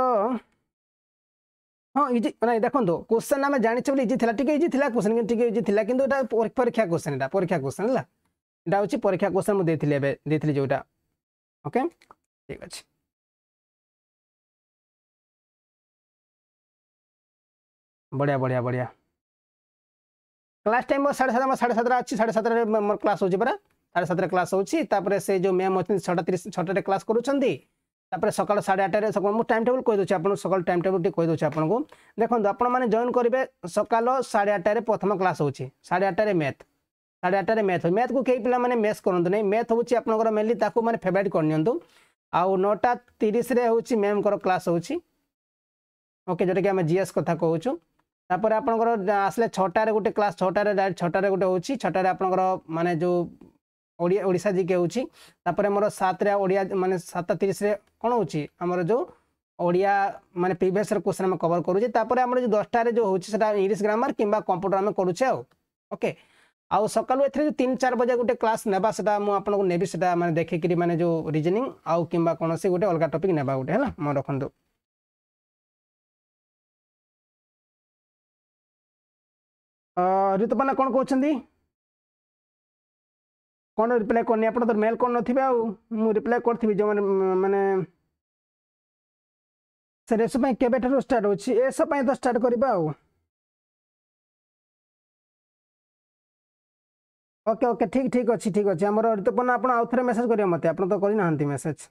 ହଁ ଇଜି ମାନେ ଦେଖନ୍ତୁ କୋଶ୍ଚେନ୍ ଆମେ ଜାଣିଛେ ବୋଲି ଇଜି ଥିଲା ଟିକେ ଇଜି ଥିଲା କୋଶ୍ଚେନ୍ ଟିକେ ଇଜି ଥିଲା କିନ୍ତୁ ଏଇଟା ପରୀକ୍ଷା କୋଶ୍ଚେନ୍ ଏଇଟା ପରୀକ୍ଷା କୋଶ୍ଚେନ୍ ହେଲା ଏଇଟା ହେଉଛି ପରୀକ୍ଷା କୋଶ୍ଚେନ୍ ମୁଁ ଦେଇଥିଲି ଏବେ ଦେଇଥିଲି ଯେଉଁଟା ଓକେ ଠିକ୍ ଅଛି ବଢ଼ିଆ ବଢ଼ିଆ ବଢ଼ିଆ କ୍ଲାସ୍ ଟାଇମ୍ ମୋର ସାଢ଼େ ସାତ ମୋର ସାଢ଼େ ସାତଟା ଅଛି ସାଢ଼େ ସାତଟାରେ ମୋର କ୍ଲାସ୍ ହେଉଛି ପରା ସାଢ଼େ ସାତଟା କ୍ଲାସ୍ ହେଉଛି ତାପରେ ସେ ଯେଉଁ ମ୍ୟାମ୍ ଅଛନ୍ତି ଛଅଟା ତିରିଶ ଛଅଟାରେ କ୍ଲାସ୍ କରୁଛନ୍ତି তাপরে সকাল সাড়ে আটটায় সকাল মু টাইম টেবুল কইদেছি আপনার সকাল টাইম টেবুল টিকে কইদেছি আপনার দেখুন আপনার মানে জয়েন করবে সকাল সাড়ে আটটায় প্রথম ক্লাস হচ্ছে সাড়ে আটটায় ম্যাথ সাড়ে আটটায় ম্যাথ ম্যাথ কু কেই পিলা মানে মেস করতু না ম্যাথ হচ্ছে আপনার মেনলি তাকে মানে ফেভারিট করে নিউ আউ নটা তিরিশে হচ্ছে ম্যামকর ক্লাস হচ্ছে ওকে যেটা কি আমি জিএস কথা কହୁଛୁ তাপরে আপনার আসলে ছটার গোটে ক্লাস ছটার ডাইরেক্ট ছটার গোটে হচ্ছে ছটার আপনার মানে যে ଓଡ଼ିଆ ଓଡ଼ିଶା ଜିକେ ହେଉଛି ତାପରେ ଆମର ସାତରେ ଓଡ଼ିଆ ମାନେ ସାତଟା ତିରିଶରେ କ'ଣ ହେଉଛି ଆମର ଯେଉଁ ଓଡ଼ିଆ ମାନେ ପ୍ରିଭିୟସ୍ର କୋଶ୍ଚିନ୍ ଆମେ କଭର୍ କରୁଛେ ତାପରେ ଆମର ଯେଉଁ ଦଶଟାରେ ଯେଉଁ ହେଉଛି ସେଟା ଇଂଲିଶ ଗ୍ରାମାର କିମ୍ବା କମ୍ପ୍ୟୁଟର ଆମେ କରୁଛେ ଆଉ ଓକେ ଆଉ ସକାଳୁ ଏଥିରେ ଯେଉଁ ତିନି ଚାରି ବଜେ ଗୋଟେ କ୍ଲାସ୍ ନେବା ସେଟା ମୁଁ ଆପଣଙ୍କୁ ନେବି ସେଟା ମାନେ ଦେଖିକିରି ମାନେ ଯେଉଁ ରିଜନିଂ ଆଉ କିମ୍ବା କୌଣସି ଗୋଟେ ଅଲଗା ଟପିକ୍ ନେବା ଗୋଟେ ହେଲା ମନେ ରଖନ୍ତୁ ঋতুপর্ণা କ'ଣ କହୁଛନ୍ତି କ'ଣ ରିପ୍ଲାଏ କରିନି ଆପଣ ତ ମେଲ୍ କରିନଥିବେ ଆଉ ମୁଁ ରିପ୍ଲାଏ କରିଥିବି ଯେଉଁମାନେ ମାନେ ସେ ରେସ ପାଇଁ କେବେଠାରୁ ଷ୍ଟାର୍ଟ ହେଉଛି ଏସବୁ ପାଇଁ ତ ଷ୍ଟାର୍ଟ କରିବା ଆଉ ଓକେ ଓକେ ଠିକ୍ ଠିକ୍ ଅଛି ଠିକ୍ ଅଛି ଆମର ଋତୁପର୍ଣ୍ଣା ଆପଣ ଆଉ ଥରେ ମେସେଜ୍ କରିବେ ମୋତେ ଆପଣ ତ କରିନାହାନ୍ତି ମେସେଜ୍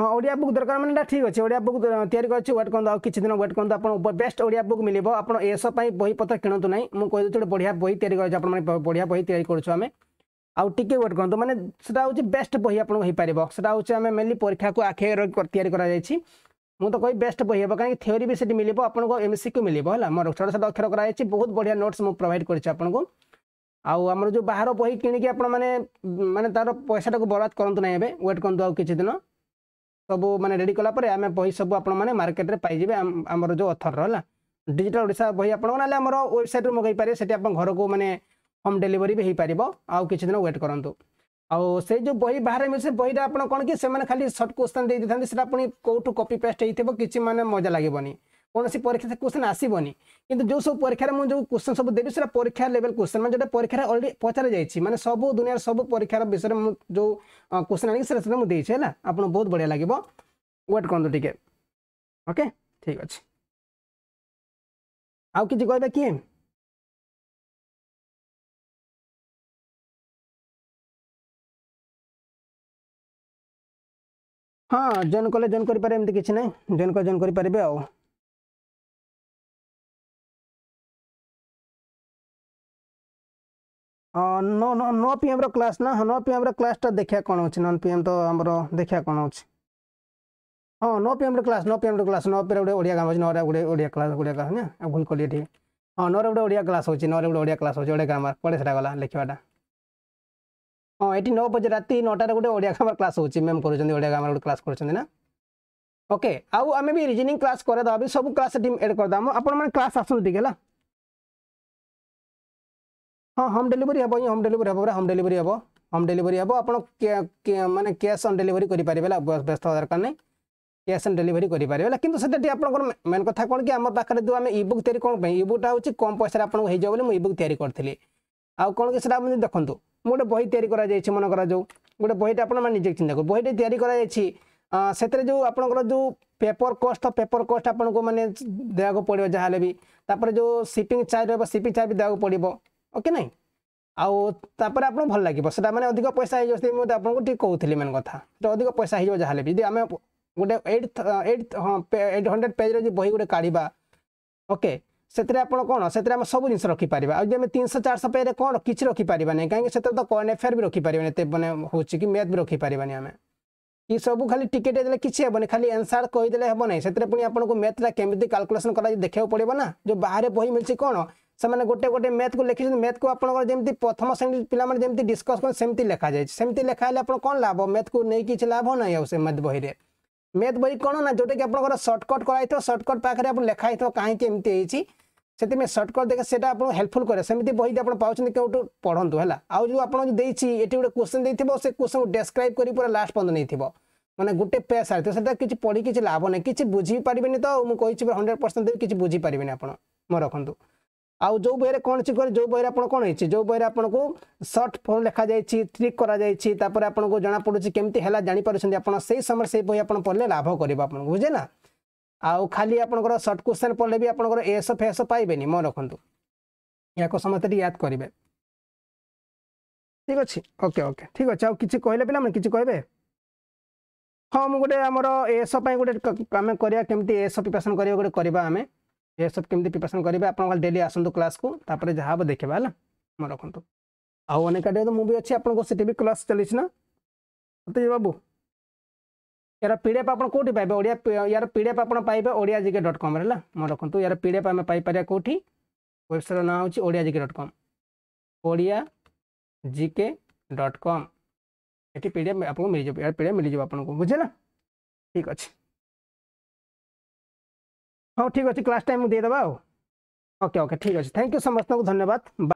ହଁ ଓଡ଼ିଆ ବୁକ୍ ଦରକାର ମାନେ ଏଇଟା ଠିକ୍ ଅଛି ଓଡ଼ିଆ ବୁକ୍ ତିଆରି କରିଛି ୱେଟ୍ କରନ୍ତୁ ଆଉ କିଛି ଦିନ ୱେଟ୍ କରନ୍ତୁ ଆପଣ ବେଷ୍ଟ ଓଡ଼ିଆ ବୁକ୍ ମିଳିବ ଆପଣ ଏସବୁ ପାଇଁ ବହିପତ୍ର କିଣନ୍ତୁ ନାହିଁ ମୁଁ କହିଦେଉଛି ଗୋଟେ ବଢ଼ିଆ ବହି ତିଆରି କରିଛି ଆପଣମାନେ ବଢ଼ିଆ ବହି ତିଆରି କରୁଛୁ ଆମେ आउ टिके वेट करूँ मैंने सेटा बेस्ट बही आपन से पारिबो मेनली परीक्षा को आखे तैयारी मुझे कही बेस्ट बही हेबो कहीं थ्योरी भी सीट मिलिबो आपको एम एमसीक्यू मिलिबो हला मोर छोटा छोटा अक्षर करा जाईची बहुत बढ़िया नोट्स मु प्रोवाइड करछि आपन जो बाहर बही किणी आपन तार पैसा टाको बराद करंतु नै एबे वेट करंतु आउ दिन सब मैंने रेडी कला परे बही सब आपन मार्केट रे पाई जेबे जो अथर हला डिजिटल ओडिसा बही आपन नाले हमर वेबसाइट रे मगाई पारे सेटी घर को मैंने হোম ডেলিভরি ବି ହେଇପାରିବ ଆଉ କିଛି ଦିନ ୱେଟ୍ କରନ୍ତୁ ଆଉ ସେ ଯେଉଁ ବହି ବାହାରେ ସେ ବହିଟା ଆପଣ କ'ଣ କି ସେମାନେ ଖାଲି ସର୍ଟ କ୍ୱେଶ୍ଚନ୍ ଦେଇ ଦେଇଥାନ୍ତି ସେଟା ପୁଣି କେଉଁଠୁ କପି ପେଷ୍ଟ ହେଇଥିବ କିଛି ମାନେ ମଜା ଲାଗିବନି କୌଣସି ପରୀକ୍ଷା କ୍ୱେଶ୍ଚନ୍ ଆସିବନି କିନ୍ତୁ ଯେଉଁ ସବୁ ପରୀକ୍ଷାରେ ମୁଁ ଯେଉଁ କ୍ୱେଶ୍ଚନ୍ ସବୁ ଦେବି ସେଟା ପରୀକ୍ଷା ଲେଭେଲ୍ କ୍ୱେଶ୍ଚନ୍ ମାନେ ଯେଉଁଟା ପରୀକ୍ଷାରେ ଅଲରେଡ଼ି ପଚରାଯାଇଛି ମାନେ ସବୁ ଦୁନିଆର ସବୁ ପରୀକ୍ଷାର ବିଷୟରେ ମୁଁ ଯେଉଁ କ୍ୱେଶ୍ଚନ୍ ଆଣିକି ସେଟା ସେଟା ମୁଁ ଦେଇଛି ହେଲା ଆପଣ ବହୁତ ବଢ଼ିଆ ଲାଗିବ ୱେଟ୍ କରନ୍ତୁ ଟିକେ ଓକେ ଠିକ୍ ଅଛି ଆଉ କିଛି କହିବେ କିଏ हाँ जेन कले जॉइन करें एमती ना जॉइन कर जॉइन करें आउ नौ नौ नौ पी एम क्लास ना नौ पी एम क्लासटा देखा कौन अच्छे नौ पी एम तो आम देखिया कौन अच्छे हाँ नौ पी एम क्लास नौ पी एम क्लास नौ पी गोटे ओडिया काम अच्छे नौ गोटे ओडिया क्लास गोटे क्लास ना भूल कली ठीक हाँ नौ गोटे ओडिया क्लास होची नौ गोटे ओडिया क्लास होची गोटे ग्रामर कड़े से गला लिखाटा ହଁ ଏଠି ନଅ ବଜେ ରାତି ନଅଟାରେ ଗୋଟେ ଓଡ଼ିଆ ଗ୍ରାମାର କ୍ଲାସ୍ ହେଉଛି ମ୍ୟାମ୍ କରୁଛନ୍ତି ଓଡ଼ିଆ ଗ୍ରାମାର ଗୋଟେ କ୍ଲାସ୍ କରୁଛନ୍ତି ନା ଓକେ ଆଉ ଆମେ ବି ରିଜନିଂ କ୍ଲାସ୍ କରିଦେବା ବି ସବୁ କ୍ଲାସ୍ ଏଠି ଏଡ଼୍ କରିଦେବା ଆପଣମାନେ କ୍ଲାସ୍ ଆସନ୍ତୁ ଟିକେ ହେଲା ହଁ ହୋମ୍ ଡେଲିଭରି ହେବ ହିଁ ହୋମ୍ ଡେଲିଭରି ହେବ ପୁରା ହୋମ୍ ଡେଲିଭରି ହେବ ହୋମ୍ ଡେଲିଭରି ହେବ ଆପଣ ମାନେ କ୍ୟାସ୍ ଅନ୍ ଡେଲିଭରି କରିପାରିବେ ହେଲା ବ୍ୟସ୍ତ ହେବା ଦରକାର ନାହିଁ କ୍ୟାସ୍ ଅନ୍ ଡେଲିଭରି କରିପାରିବେ ହେଲା କିନ୍ତୁ ସେଟା ଟିକେ ଆପଣଙ୍କର ମେନ୍ କଥା କ'ଣ କି ଆମ ପାଖରେ ଯେଉଁ ଆମେ ଇବୁକ୍ ତିଆରି କ'ଣ ପାଇଁ ଇବୁକ୍ଟା ହେଉଛି କମ୍ ପଇସାରେ ଆପଣଙ୍କୁ ହେଇଯିବ ବୋଲି ମୁଁ ଇବୁକ୍ ତିଆରି କରିଥିଲି ଆଉ କ'ଣ କି ସେଟା ଆପଣ ଦେଖନ୍ତୁ ଗୋଟେ ବହି ତିଆରି କରାଯାଇଛି ମନେ କରାଯାଉ ଗୋଟେ ବହିଟା ଆପଣମାନେ ନିଜେ ଚିନ୍ତା କରୁ ବହିଟି ତିଆରି କରାଯାଇଛି ସେଥିରେ ଯେଉଁ ଆପଣଙ୍କର ଯେଉଁ ପେପର୍ କଷ୍ଟ ପେପର୍ କଷ୍ଟ ଆପଣଙ୍କୁ ମାନେ ଦେବାକୁ ପଡ଼ିବ ଯାହା ହେଲେ ବି ତାପରେ ଯେଉଁ ସିପିଂ ଚାର୍ଜ ରହିବ ସିପିଂ ଚାର୍ଜ ବି ଦେବାକୁ ପଡ଼ିବ ଓକେ ନାହିଁ ଆଉ ତାପରେ ଆପଣଙ୍କୁ ଭଲ ଲାଗିବ ସେଟା ମାନେ ଅଧିକ ପଇସା ହେଇଯିବ ସେଥିପାଇଁ ମୁଁ ଆପଣଙ୍କୁ ଟିକେ କହୁଥିଲି ମେନ୍ କଥା ସେଟା ଅଧିକ ପଇସା ହେଇଯିବ ଯାହା ହେଲେ ବି ଯଦି ଆମେ ଗୋଟେ ଏଇଟ୍ ଏଇଟ୍ ହଁ ଏଇଟ୍ ହଣ୍ଡ୍ରେଡ଼ ପେଜ୍ର ଯଦି ବହି ଗୋଟେ କାଢ଼ିବା ଓକେ से कौन से आम सब जिन रखिपर आज तीन सौ चार सौ पेजे कौन किसी रखिपर नहीं कहीं तो कर्ण एफेयर भी रखिपर मैंने हूँ कि मैथ भी रखिपरानी आम ये सब खाली टिकेट देते किसी नहीं खाली एनसर कहीदे हम ना से पी आप मैथ्टा केमी काल्कुलेसन कर देखा पड़ा ना जो बाहर बही मिली कौन से गोटे गोटे मैथ को लिखी मैथ को आपकी प्रथम श्रेणी पीला डिस्कस करते सेमती लिखा जाए सेमती लिखा है आप कौन लाभ मैथ को लेकिन किसी लाभ ना से मैथ बही में ম্যাথ বই কোণ না যেটাকি আপনার সর্টকট করা হয়েছে সর্টকট পাখে আপনার লেখা হয়েছে কাহিকি এমতি হয়েছে সেপাই সর্টকট দেখে সেটা আপনার হেল্পফুল করে সেমি বইটি আপনার পাচ্ছেন কেউটু পড়ু হল আউ যে আপনার দিয়েছি এটি গোটে কোশ্চেন দিয়ে সে কোশ্চেন ডেসক্রাইব করে পুরা লাস্ট পর্যন্ত নিয়ে মানে গোটে পেজ সারি তো সেটা কিছু পড়ি কিছু লাভ না কিছু বুঝি পারিবেনি তো মু কইছি 100% কিছু বুঝি পারিবেনি আপন মো রাখন্তু ଆଉ ଯେଉଁ ବହିରେ କ'ଣ ଅଛି କହିଲେ ଯେଉଁ ବହିରେ ଆପଣ କ'ଣ ହେଇଛି ଯେଉଁ ବହିରେ ଆପଣଙ୍କୁ ସର୍ଟ ଫର୍ମ ଲେଖାଯାଇଛି ଟ୍ରିକ୍ କରାଯାଇଛି ତାପରେ ଆପଣଙ୍କୁ ଜଣାପଡ଼ୁଛି କେମିତି ହେଲା ଜାଣିପାରୁଛନ୍ତି ଆପଣ ସେଇ ସମୟରେ ସେଇ ବହି ଆପଣ ପଢ଼ିଲେ ଲାଭ କରିବ ଆପଣଙ୍କୁ ବୁଝେ ନା ଆଉ ଖାଲି ଆପଣଙ୍କର ସର୍ଟ କ୍ୱେଶ୍ଚନ୍ ପଢ଼ିଲେ ବି ଆପଣଙ୍କର ଏଏସ୍ ଫେଏସ୍ ପାଇବେନି ମନେ ରଖନ୍ତୁ ଏହାକୁ ସମସ୍ତେ ଟିକେ ୟାଦ କରିବେ ଠିକ୍ ଅଛି ଓକେ ଓକେ ଠିକ୍ ଅଛି ଆଉ କିଛି କହିଲେ ପିଲାମାନେ କିଛି କହିବେ ହଁ ମୁଁ ଗୋଟେ ଆମର ଏଏସ୍ ପାଇଁ ଗୋଟେ ଆମେ କରିବା କେମିତି ଏଏସ୍ ପ୍ରିପାରେସନ୍ କରିବା ଗୋଟେ କରିବା ଆମେ ये सब कमी प्रिपेसन करेंगे आप डेली କ୍ଲାସ୍କୁ क्लास को तापर जहाँ हम ମନେ है ଆଉ ଅନେକ ତ ମୁଁ ବି ଅଛି ଆପଣଙ୍କ ସେଠି ବି କ୍ଲାସ୍ ଚାଲିଛି ନା ସତେଜ ବାବୁ यार पीडीएफ आप कौटी पाइबे यार पीडीएफ आप पाइबे ओडिया जिके डट कम है मैं रखुद यार पीडीएफ आम पाइपर कौटी वेबसाइट ना हूँ ओडिया जिके डट कम ओडिया जिके डट कम ये पीडीएफ आपको मिल जाए यार पी मिल जाए आपको बुझेना ठीक अच्छे हाँ ठीक अच्छे क्लास टाइम दे देवा ओके ओके ठीक अच्छे थैंक यू समस्त को धन्यवाद